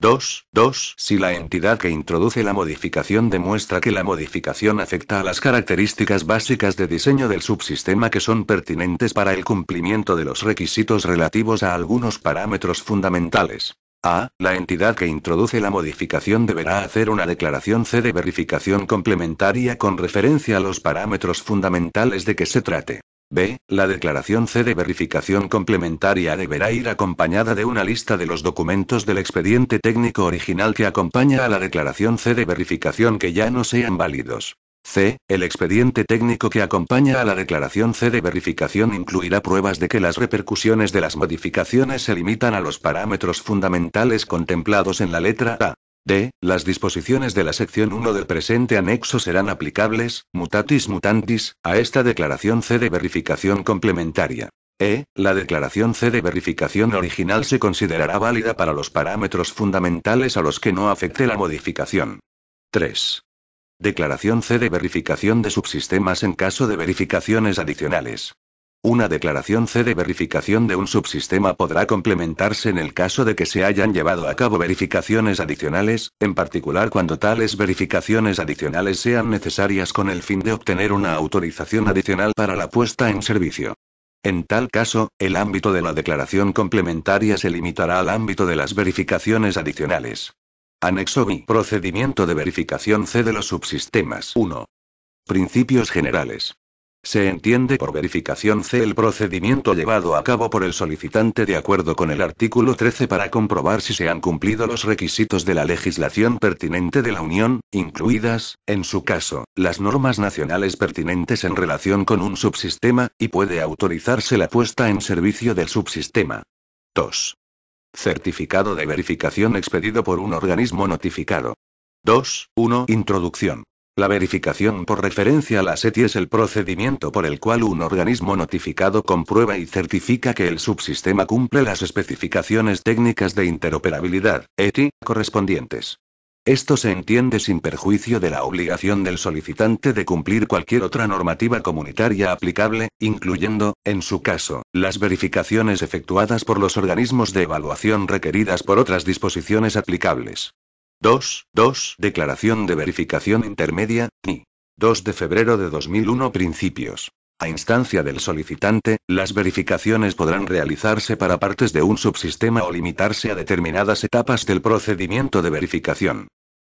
2, Si la entidad que introduce la modificación demuestra que la modificación afecta a las características básicas de diseño del subsistema que son pertinentes para el cumplimiento de los requisitos relativos a algunos parámetros fundamentales. A. La entidad que introduce la modificación deberá hacer una declaración C de verificación complementaria con referencia a los parámetros fundamentales de que se trate. B. La declaración C de verificación complementaria deberá ir acompañada de una lista de los documentos del expediente técnico original que acompaña a la declaración C de verificación que ya no sean válidos. C. El expediente técnico que acompaña a la declaración C de verificación incluirá pruebas de que las repercusiones de las modificaciones se limitan a los parámetros fundamentales contemplados en la letra A. D. Las disposiciones de la sección 1 del presente anexo serán aplicables, mutatis mutandis, a esta declaración C de verificación complementaria. E. La declaración C de verificación original se considerará válida para los parámetros fundamentales a los que no afecte la modificación. 3. Declaración C de verificación de subsistemas en caso de verificaciones adicionales. Una declaración C de verificación de un subsistema podrá complementarse en el caso de que se hayan llevado a cabo verificaciones adicionales, en particular cuando tales verificaciones adicionales sean necesarias con el fin de obtener una autorización adicional para la puesta en servicio. En tal caso, el ámbito de la declaración complementaria se limitará al ámbito de las verificaciones adicionales. Anexo B. Procedimiento de verificación C de los subsistemas 1. Principios generales. Se entiende por verificación C el procedimiento llevado a cabo por el solicitante de acuerdo con el artículo 13 para comprobar si se han cumplido los requisitos de la legislación pertinente de la Unión, incluidas, en su caso, las normas nacionales pertinentes en relación con un subsistema, y puede autorizarse la puesta en servicio del subsistema. 2. Certificado de verificación expedido por un organismo notificado. 2. 1. Introducción. La verificación por referencia a la SETI es el procedimiento por el cual un organismo notificado comprueba y certifica que el subsistema cumple las especificaciones técnicas de interoperabilidad, ETI, correspondientes. Esto se entiende sin perjuicio de la obligación del solicitante de cumplir cualquier otra normativa comunitaria aplicable, incluyendo, en su caso, las verificaciones efectuadas por los organismos de evaluación requeridas por otras disposiciones aplicables. 2, 2, Declaración de Verificación Intermedia, NI. 2 de febrero de 2001 Principios. A instancia del solicitante, las verificaciones podrán realizarse para partes de un subsistema o limitarse a determinadas etapas del procedimiento de verificación.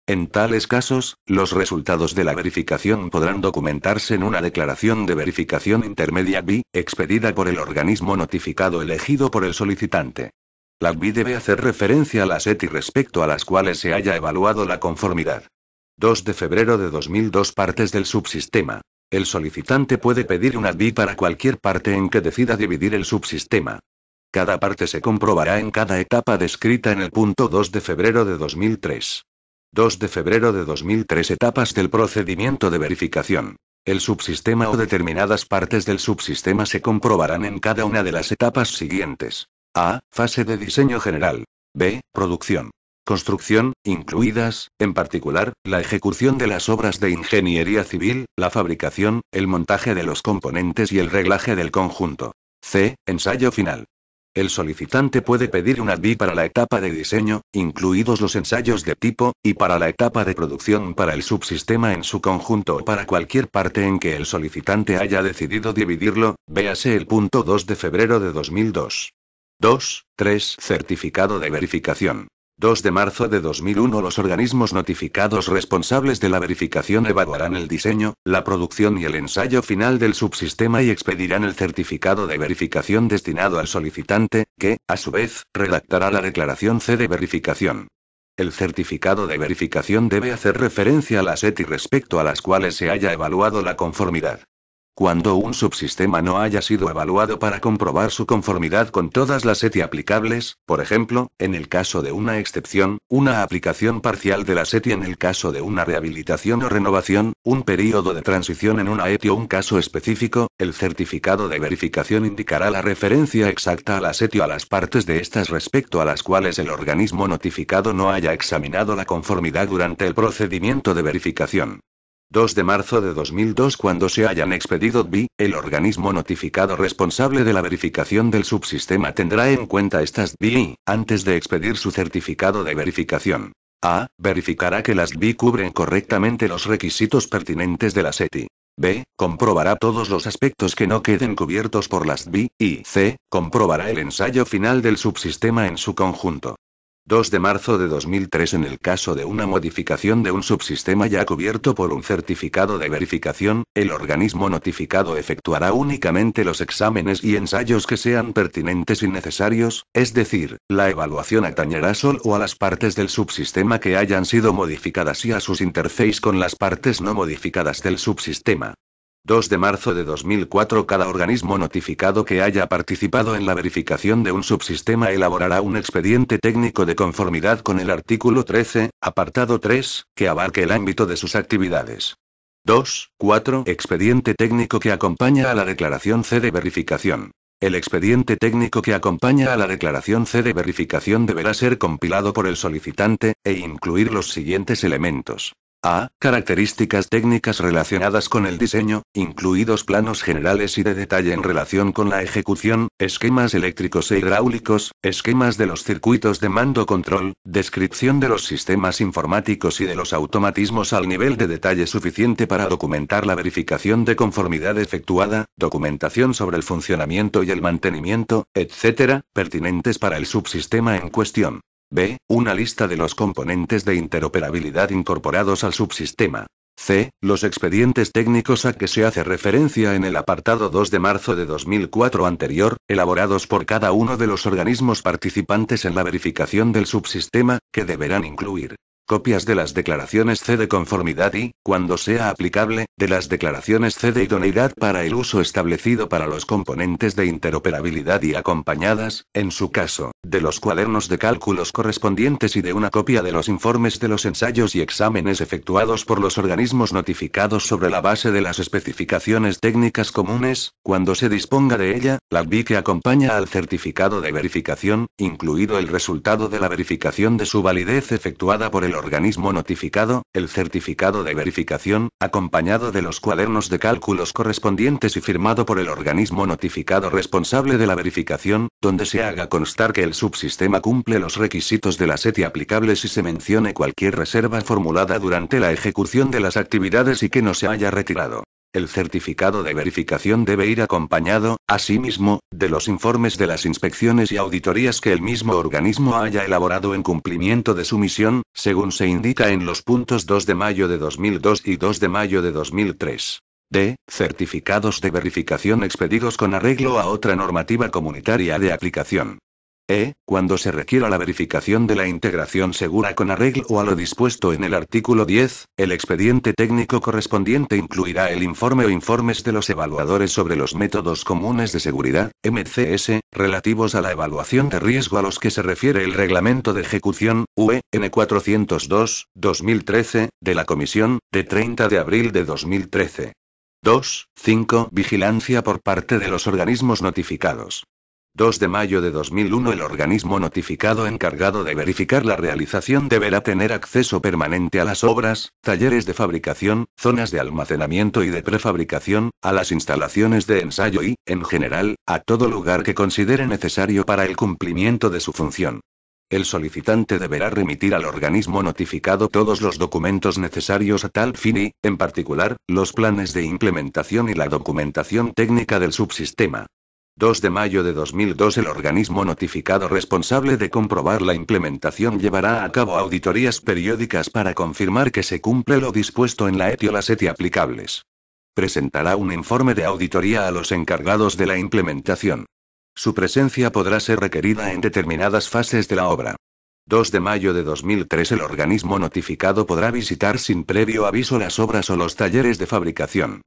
En tales casos, los resultados de la verificación podrán documentarse en una declaración de verificación intermedia B, expedida por el organismo notificado elegido por el solicitante. La ADI debe hacer referencia a las ETI respecto a las cuales se haya evaluado la conformidad. 2 de febrero de 2002 Partes del subsistema. El solicitante puede pedir una DI e para cualquier parte en que decida dividir el subsistema. Cada parte se comprobará en cada etapa descrita en el punto 2 de febrero de 2003. 2 de febrero de 2003 Etapas del procedimiento de verificación. El subsistema o determinadas partes del subsistema se comprobarán en cada una de las etapas siguientes. A. Fase de diseño general. B. Producción. Construcción, incluidas, en particular, la ejecución de las obras de ingeniería civil, la fabricación, el montaje de los componentes y el reglaje del conjunto. C. Ensayo final. El solicitante puede pedir una B para la etapa de diseño, incluidos los ensayos de tipo, y para la etapa de producción para el subsistema en su conjunto o para cualquier parte en que el solicitante haya decidido dividirlo, véase el punto 2 de febrero de 2002. 2, 3. Certificado de verificación. 2 de marzo de 2001 los organismos notificados responsables de la verificación evaluarán el diseño, la producción y el ensayo final del subsistema y expedirán el certificado de verificación destinado al solicitante, que, a su vez, redactará la declaración C de verificación. El certificado de verificación debe hacer referencia a las ETI respecto a las cuales se haya evaluado la conformidad. Cuando un subsistema no haya sido evaluado para comprobar su conformidad con todas las ETI aplicables, por ejemplo, en el caso de una excepción, una aplicación parcial de la ETI en el caso de una rehabilitación o renovación, un periodo de transición en una ETI o un caso específico, el certificado de verificación indicará la referencia exacta a la ETI o a las partes de estas respecto a las cuales el organismo notificado no haya examinado la conformidad durante el procedimiento de verificación. 2 de marzo de 2002 cuando se hayan expedido B el organismo notificado responsable de la verificación del subsistema tendrá en cuenta estas BI, antes de expedir su certificado de verificación. A. Verificará que las BI cubren correctamente los requisitos pertinentes de la SETI. B. Comprobará todos los aspectos que no queden cubiertos por las B Y C. Comprobará el ensayo final del subsistema en su conjunto. 2 de marzo de 2003 en el caso de una modificación de un subsistema ya cubierto por un certificado de verificación, el organismo notificado efectuará únicamente los exámenes y ensayos que sean pertinentes y necesarios, es decir, la evaluación atañerá solo a las partes del subsistema que hayan sido modificadas y a sus interfaces con las partes no modificadas del subsistema. 2 de marzo de 2004 Cada organismo notificado que haya participado en la verificación de un subsistema elaborará un expediente técnico de conformidad con el artículo 13, apartado 3, que abarque el ámbito de sus actividades. 2. 4. Expediente técnico que acompaña a la declaración C de verificación. El expediente técnico que acompaña a la declaración C de verificación deberá ser compilado por el solicitante, e incluir los siguientes elementos. A. Características técnicas relacionadas con el diseño, incluidos planos generales y de detalle en relación con la ejecución, esquemas eléctricos e hidráulicos, esquemas de los circuitos de mando-control, descripción de los sistemas informáticos y de los automatismos al nivel de detalle suficiente para documentar la verificación de conformidad efectuada, documentación sobre el funcionamiento y el mantenimiento, etc., pertinentes para el subsistema en cuestión. B. Una lista de los componentes de interoperabilidad incorporados al subsistema. C. Los expedientes técnicos a que se hace referencia en el apartado 2 de marzo de 2004 anterior, elaborados por cada uno de los organismos participantes en la verificación del subsistema, que deberán incluir copias de las declaraciones C de conformidad y, cuando sea aplicable, de las declaraciones C de idoneidad para el uso establecido para los componentes de interoperabilidad y acompañadas, en su caso, de los cuadernos de cálculos correspondientes y de una copia de los informes de los ensayos y exámenes efectuados por los organismos notificados sobre la base de las especificaciones técnicas comunes, cuando se disponga de ella, la BI que acompaña al certificado de verificación, incluido el resultado de la verificación de su validez efectuada por el organismo notificado, el certificado de verificación, acompañado de los cuadernos de cálculos correspondientes y firmado por el organismo notificado responsable de la verificación, donde se haga constar que el subsistema cumple los requisitos de la SETI aplicables y se mencione cualquier reserva formulada durante la ejecución de las actividades y que no se haya retirado. El certificado de verificación debe ir acompañado, asimismo, de los informes de las inspecciones y auditorías que el mismo organismo haya elaborado en cumplimiento de su misión, según se indica en los puntos 2 de mayo de 2002 y 2 de mayo de 2003. D. Certificados de verificación expedidos con arreglo a otra normativa comunitaria de aplicación e, cuando se requiera la verificación de la integración segura con arreglo a lo dispuesto en el artículo 10, el expediente técnico correspondiente incluirá el informe o informes de los evaluadores sobre los métodos comunes de seguridad, MCS, relativos a la evaluación de riesgo a los que se refiere el Reglamento de Ejecución, UE, N402, 2013, de la Comisión, de 30 de abril de 2013. 2. 5. Vigilancia por parte de los organismos notificados. 2 de mayo de 2001 el organismo notificado encargado de verificar la realización deberá tener acceso permanente a las obras, talleres de fabricación, zonas de almacenamiento y de prefabricación, a las instalaciones de ensayo y, en general, a todo lugar que considere necesario para el cumplimiento de su función. El solicitante deberá remitir al organismo notificado todos los documentos necesarios a tal fin y, en particular, los planes de implementación y la documentación técnica del subsistema. 2 de mayo de 2002 el organismo notificado responsable de comprobar la implementación llevará a cabo auditorías periódicas para confirmar que se cumple lo dispuesto en la ETI aplicables. Presentará un informe de auditoría a los encargados de la implementación. Su presencia podrá ser requerida en determinadas fases de la obra. 2 de mayo de 2003 el organismo notificado podrá visitar sin previo aviso las obras o los talleres de fabricación.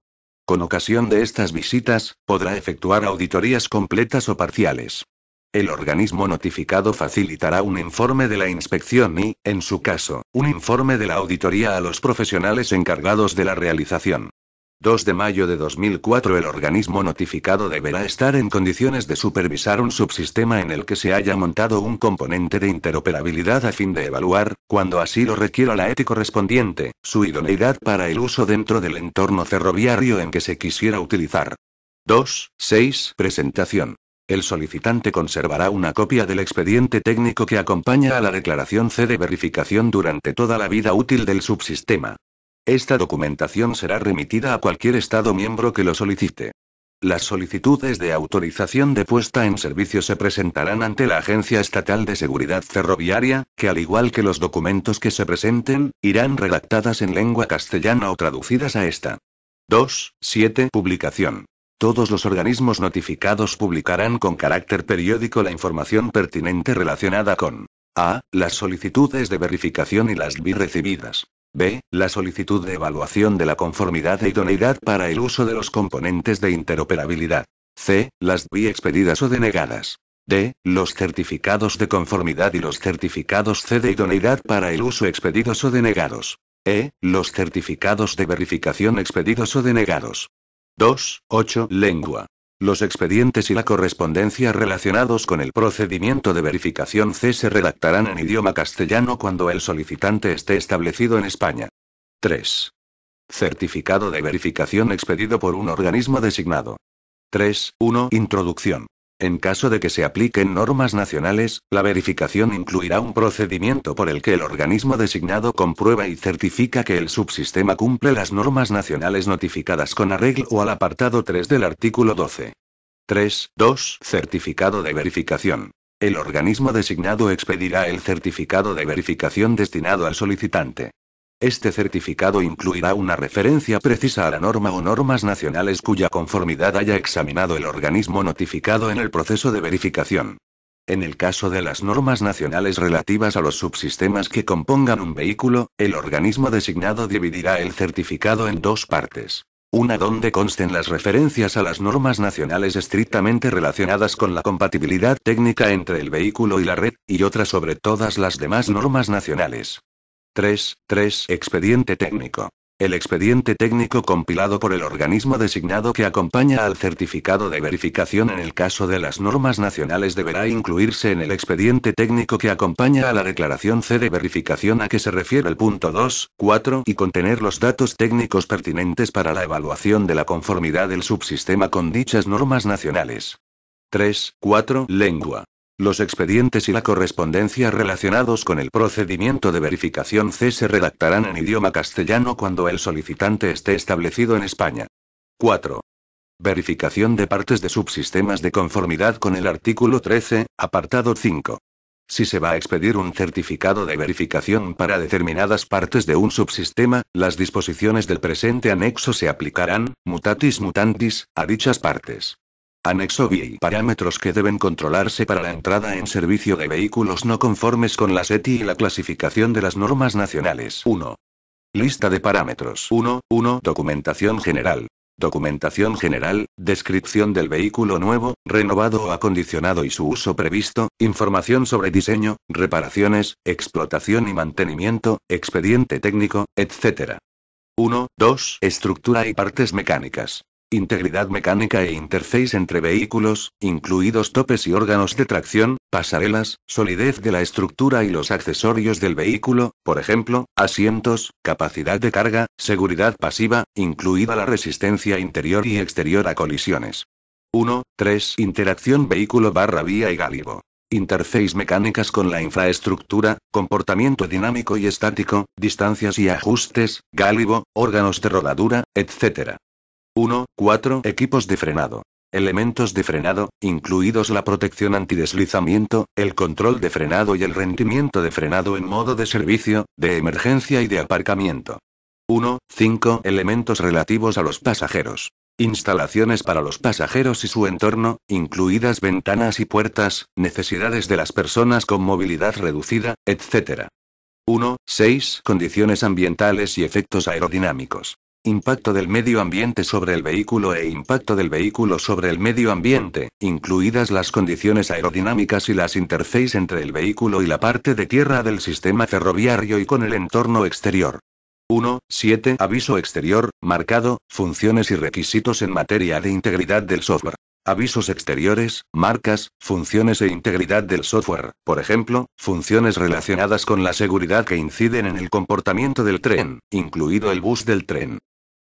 Con ocasión de estas visitas, podrá efectuar auditorías completas o parciales. El organismo notificado facilitará un informe de la inspección y, en su caso, un informe de la auditoría a los profesionales encargados de la realización. 2 de mayo de 2004 el organismo notificado deberá estar en condiciones de supervisar un subsistema en el que se haya montado un componente de interoperabilidad a fin de evaluar, cuando así lo requiera la ETI correspondiente, su idoneidad para el uso dentro del entorno ferroviario en que se quisiera utilizar. 2. 6. Presentación. El solicitante conservará una copia del expediente técnico que acompaña a la declaración C de verificación durante toda la vida útil del subsistema. Esta documentación será remitida a cualquier Estado miembro que lo solicite. Las solicitudes de autorización de puesta en servicio se presentarán ante la Agencia Estatal de Seguridad Ferroviaria, que al igual que los documentos que se presenten, irán redactadas en lengua castellana o traducidas a esta. 2. 7. Publicación. Todos los organismos notificados publicarán con carácter periódico la información pertinente relacionada con A. Las solicitudes de verificación y las BI recibidas. B. La solicitud de evaluación de la conformidad e idoneidad para el uso de los componentes de interoperabilidad. C. Las B expedidas o denegadas. D. Los certificados de conformidad y los certificados C de idoneidad para el uso expedidos o denegados. E. Los certificados de verificación expedidos o denegados. 2. 8. Lengua. Los expedientes y la correspondencia relacionados con el procedimiento de verificación C se redactarán en idioma castellano cuando el solicitante esté establecido en España. 3. Certificado de verificación expedido por un organismo designado. 1. Introducción. En caso de que se apliquen normas nacionales, la verificación incluirá un procedimiento por el que el organismo designado comprueba y certifica que el subsistema cumple las normas nacionales notificadas con arreglo al apartado 3 del artículo 12. 3. 2. Certificado de verificación. El organismo designado expedirá el certificado de verificación destinado al solicitante. Este certificado incluirá una referencia precisa a la norma o normas nacionales cuya conformidad haya examinado el organismo notificado en el proceso de verificación. En el caso de las normas nacionales relativas a los subsistemas que compongan un vehículo, el organismo designado dividirá el certificado en dos partes. Una donde consten las referencias a las normas nacionales estrictamente relacionadas con la compatibilidad técnica entre el vehículo y la red, y otra sobre todas las demás normas nacionales. 3. Expediente técnico. El expediente técnico compilado por el organismo designado que acompaña al certificado de verificación en el caso de las normas nacionales deberá incluirse en el expediente técnico que acompaña a la declaración C de verificación a que se refiere el punto 2, y contener los datos técnicos pertinentes para la evaluación de la conformidad del subsistema con dichas normas nacionales. 3. 4. Lengua. Los expedientes y la correspondencia relacionados con el procedimiento de verificación C se redactarán en idioma castellano cuando el solicitante esté establecido en España. 4. Verificación de partes de subsistemas de conformidad con el artículo 13, apartado 5. Si se va a expedir un certificado de verificación para determinadas partes de un subsistema, las disposiciones del presente anexo se aplicarán, mutatis mutandis, a dichas partes. Anexo B. parámetros que deben controlarse para la entrada en servicio de vehículos no conformes con la SETI y la clasificación de las normas nacionales. 1. Lista de parámetros 1. 1. Documentación general. Documentación general, descripción del vehículo nuevo, renovado o acondicionado y su uso previsto, información sobre diseño, reparaciones, explotación y mantenimiento, expediente técnico, etc. 1. 2. Estructura y partes mecánicas integridad mecánica e interface entre vehículos, incluidos topes y órganos de tracción, pasarelas, solidez de la estructura y los accesorios del vehículo, por ejemplo, asientos, capacidad de carga, seguridad pasiva, incluida la resistencia interior y exterior a colisiones. 1. 3. Interacción vehículo barra vía y gálibo. Interface mecánicas con la infraestructura, comportamiento dinámico y estático, distancias y ajustes, gálibo, órganos de rodadura, etc. 1. 4. Equipos de frenado. Elementos de frenado, incluidos la protección antideslizamiento, el control de frenado y el rendimiento de frenado en modo de servicio, de emergencia y de aparcamiento. 1. 5. Elementos relativos a los pasajeros. Instalaciones para los pasajeros y su entorno, incluidas ventanas y puertas, necesidades de las personas con movilidad reducida, etc. 1. 6. Condiciones ambientales y efectos aerodinámicos. Impacto del medio ambiente sobre el vehículo e impacto del vehículo sobre el medio ambiente, incluidas las condiciones aerodinámicas y las interfaces entre el vehículo y la parte de tierra del sistema ferroviario y con el entorno exterior. 1. 7. Aviso exterior, marcado, funciones y requisitos en materia de integridad del software. Avisos exteriores, marcas, funciones e integridad del software, por ejemplo, funciones relacionadas con la seguridad que inciden en el comportamiento del tren, incluido el bus del tren.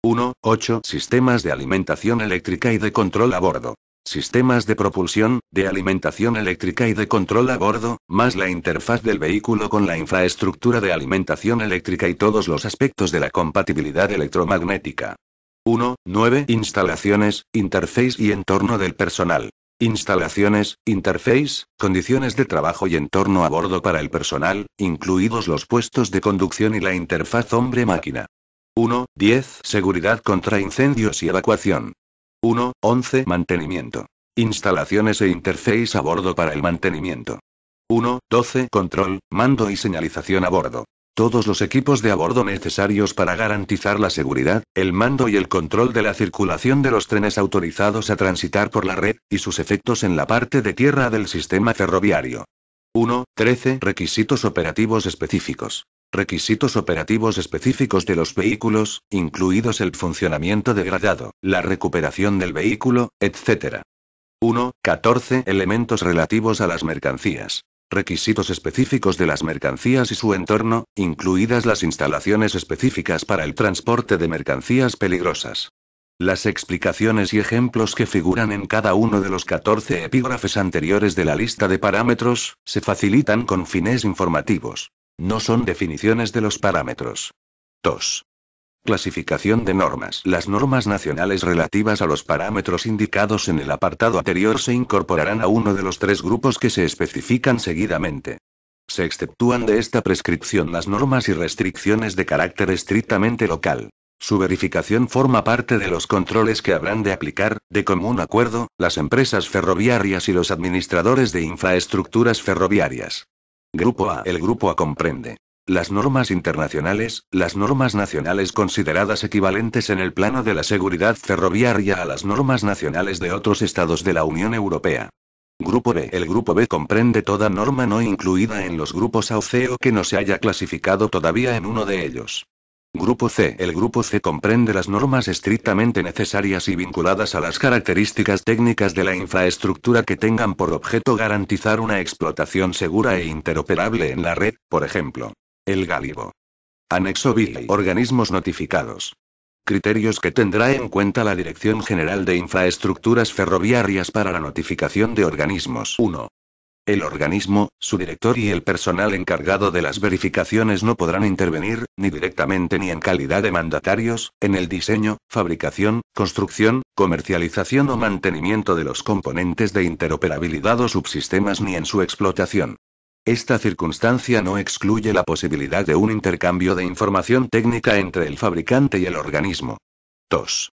1.8 Sistemas de alimentación eléctrica y de control a bordo. Sistemas de propulsión, de alimentación eléctrica y de control a bordo, más la interfaz del vehículo con la infraestructura de alimentación eléctrica y todos los aspectos de la compatibilidad electromagnética. 1.9 Instalaciones, interface y entorno del personal. Instalaciones, interface, condiciones de trabajo y entorno a bordo para el personal, incluidos los puestos de conducción y la interfaz hombre-máquina. 1, 10, seguridad contra incendios y evacuación. 1, 11, mantenimiento. Instalaciones e interface a bordo para el mantenimiento. 1, 12, control, mando y señalización a bordo. Todos los equipos de a bordo necesarios para garantizar la seguridad, el mando y el control de la circulación de los trenes autorizados a transitar por la red, y sus efectos en la parte de tierra del sistema ferroviario. 1. 13. Requisitos operativos específicos. Requisitos operativos específicos de los vehículos, incluidos el funcionamiento degradado, la recuperación del vehículo, etc. 1. 14 elementos relativos a las mercancías. Requisitos específicos de las mercancías y su entorno, incluidas las instalaciones específicas para el transporte de mercancías peligrosas. Las explicaciones y ejemplos que figuran en cada uno de los 14 epígrafes anteriores de la lista de parámetros, se facilitan con fines informativos. No son definiciones de los parámetros. 2. Clasificación de normas. Las normas nacionales relativas a los parámetros indicados en el apartado anterior se incorporarán a uno de los tres grupos que se especifican seguidamente. Se exceptúan de esta prescripción las normas y restricciones de carácter estrictamente local. Su verificación forma parte de los controles que habrán de aplicar, de común acuerdo, las empresas ferroviarias y los administradores de infraestructuras ferroviarias. Grupo A. El grupo A comprende las normas internacionales, las normas nacionales consideradas equivalentes en el plano de la seguridad ferroviaria a las normas nacionales de otros estados de la Unión Europea. Grupo B. El grupo B comprende toda norma no incluida en los grupos A o C o que no se haya clasificado todavía en uno de ellos. Grupo C. El grupo C comprende las normas estrictamente necesarias y vinculadas a las características técnicas de la infraestructura que tengan por objeto garantizar una explotación segura e interoperable en la red, por ejemplo. El Gálibo. Anexo B. Organismos notificados. Criterios que tendrá en cuenta la Dirección General de Infraestructuras Ferroviarias para la notificación de organismos. 1. El organismo, su director y el personal encargado de las verificaciones no podrán intervenir, ni directamente ni en calidad de mandatarios, en el diseño, fabricación, construcción, comercialización o mantenimiento de los componentes de interoperabilidad o subsistemas ni en su explotación. Esta circunstancia no excluye la posibilidad de un intercambio de información técnica entre el fabricante y el organismo. 2.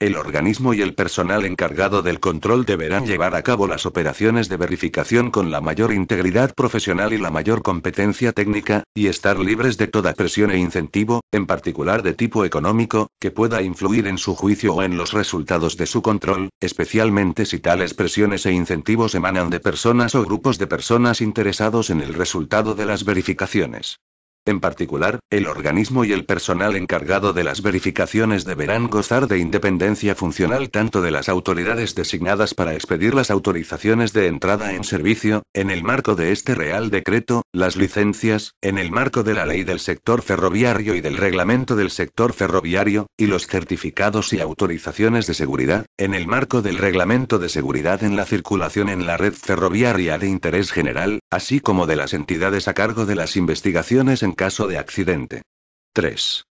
El organismo y el personal encargado del control deberán llevar a cabo las operaciones de verificación con la mayor integridad profesional y la mayor competencia técnica, y estar libres de toda presión e incentivo, en particular de tipo económico, que pueda influir en su juicio o en los resultados de su control, especialmente si tales presiones e incentivos emanan de personas o grupos de personas interesados en el resultado de las verificaciones. En particular, el organismo y el personal encargado de las verificaciones deberán gozar de independencia funcional tanto de las autoridades designadas para expedir las autorizaciones de entrada en servicio, en el marco de este Real Decreto, las licencias, en el marco de la ley del sector ferroviario y del reglamento del sector ferroviario, y los certificados y autorizaciones de seguridad, en el marco del reglamento de seguridad en la circulación en la red ferroviaria de interés general, así como de las entidades a cargo de las investigaciones en caso de accidente. 3.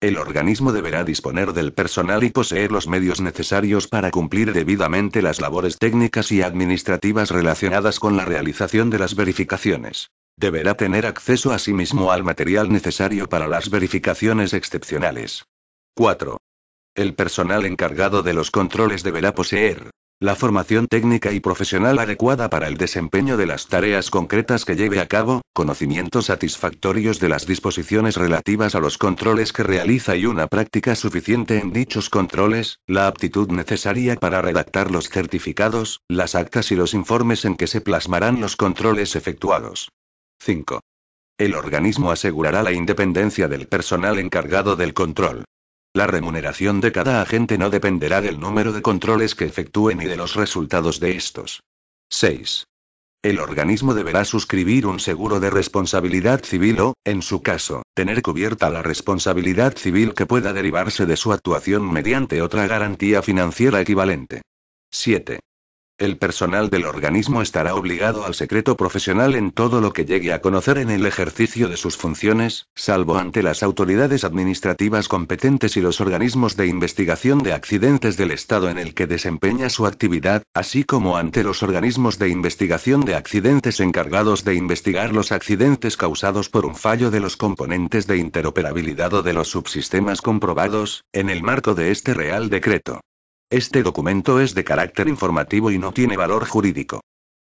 El organismo deberá disponer del personal y poseer los medios necesarios para cumplir debidamente las labores técnicas y administrativas relacionadas con la realización de las verificaciones. Deberá tener acceso a sí mismo al material necesario para las verificaciones excepcionales. 4. El personal encargado de los controles deberá poseer, la formación técnica y profesional adecuada para el desempeño de las tareas concretas que lleve a cabo, conocimientos satisfactorios de las disposiciones relativas a los controles que realiza y una práctica suficiente en dichos controles, la aptitud necesaria para redactar los certificados, las actas y los informes en que se plasmarán los controles efectuados. 5. El organismo asegurará la independencia del personal encargado del control. La remuneración de cada agente no dependerá del número de controles que efectúen ni de los resultados de estos. 6. El organismo deberá suscribir un seguro de responsabilidad civil o, en su caso, tener cubierta la responsabilidad civil que pueda derivarse de su actuación mediante otra garantía financiera equivalente. 7. El personal del organismo estará obligado al secreto profesional en todo lo que llegue a conocer en el ejercicio de sus funciones, salvo ante las autoridades administrativas competentes y los organismos de investigación de accidentes del Estado en el que desempeña su actividad, así como ante los organismos de investigación de accidentes encargados de investigar los accidentes causados por un fallo de los componentes de interoperabilidad o de los subsistemas comprobados, en el marco de este Real Decreto. Este documento es de carácter informativo y no tiene valor jurídico.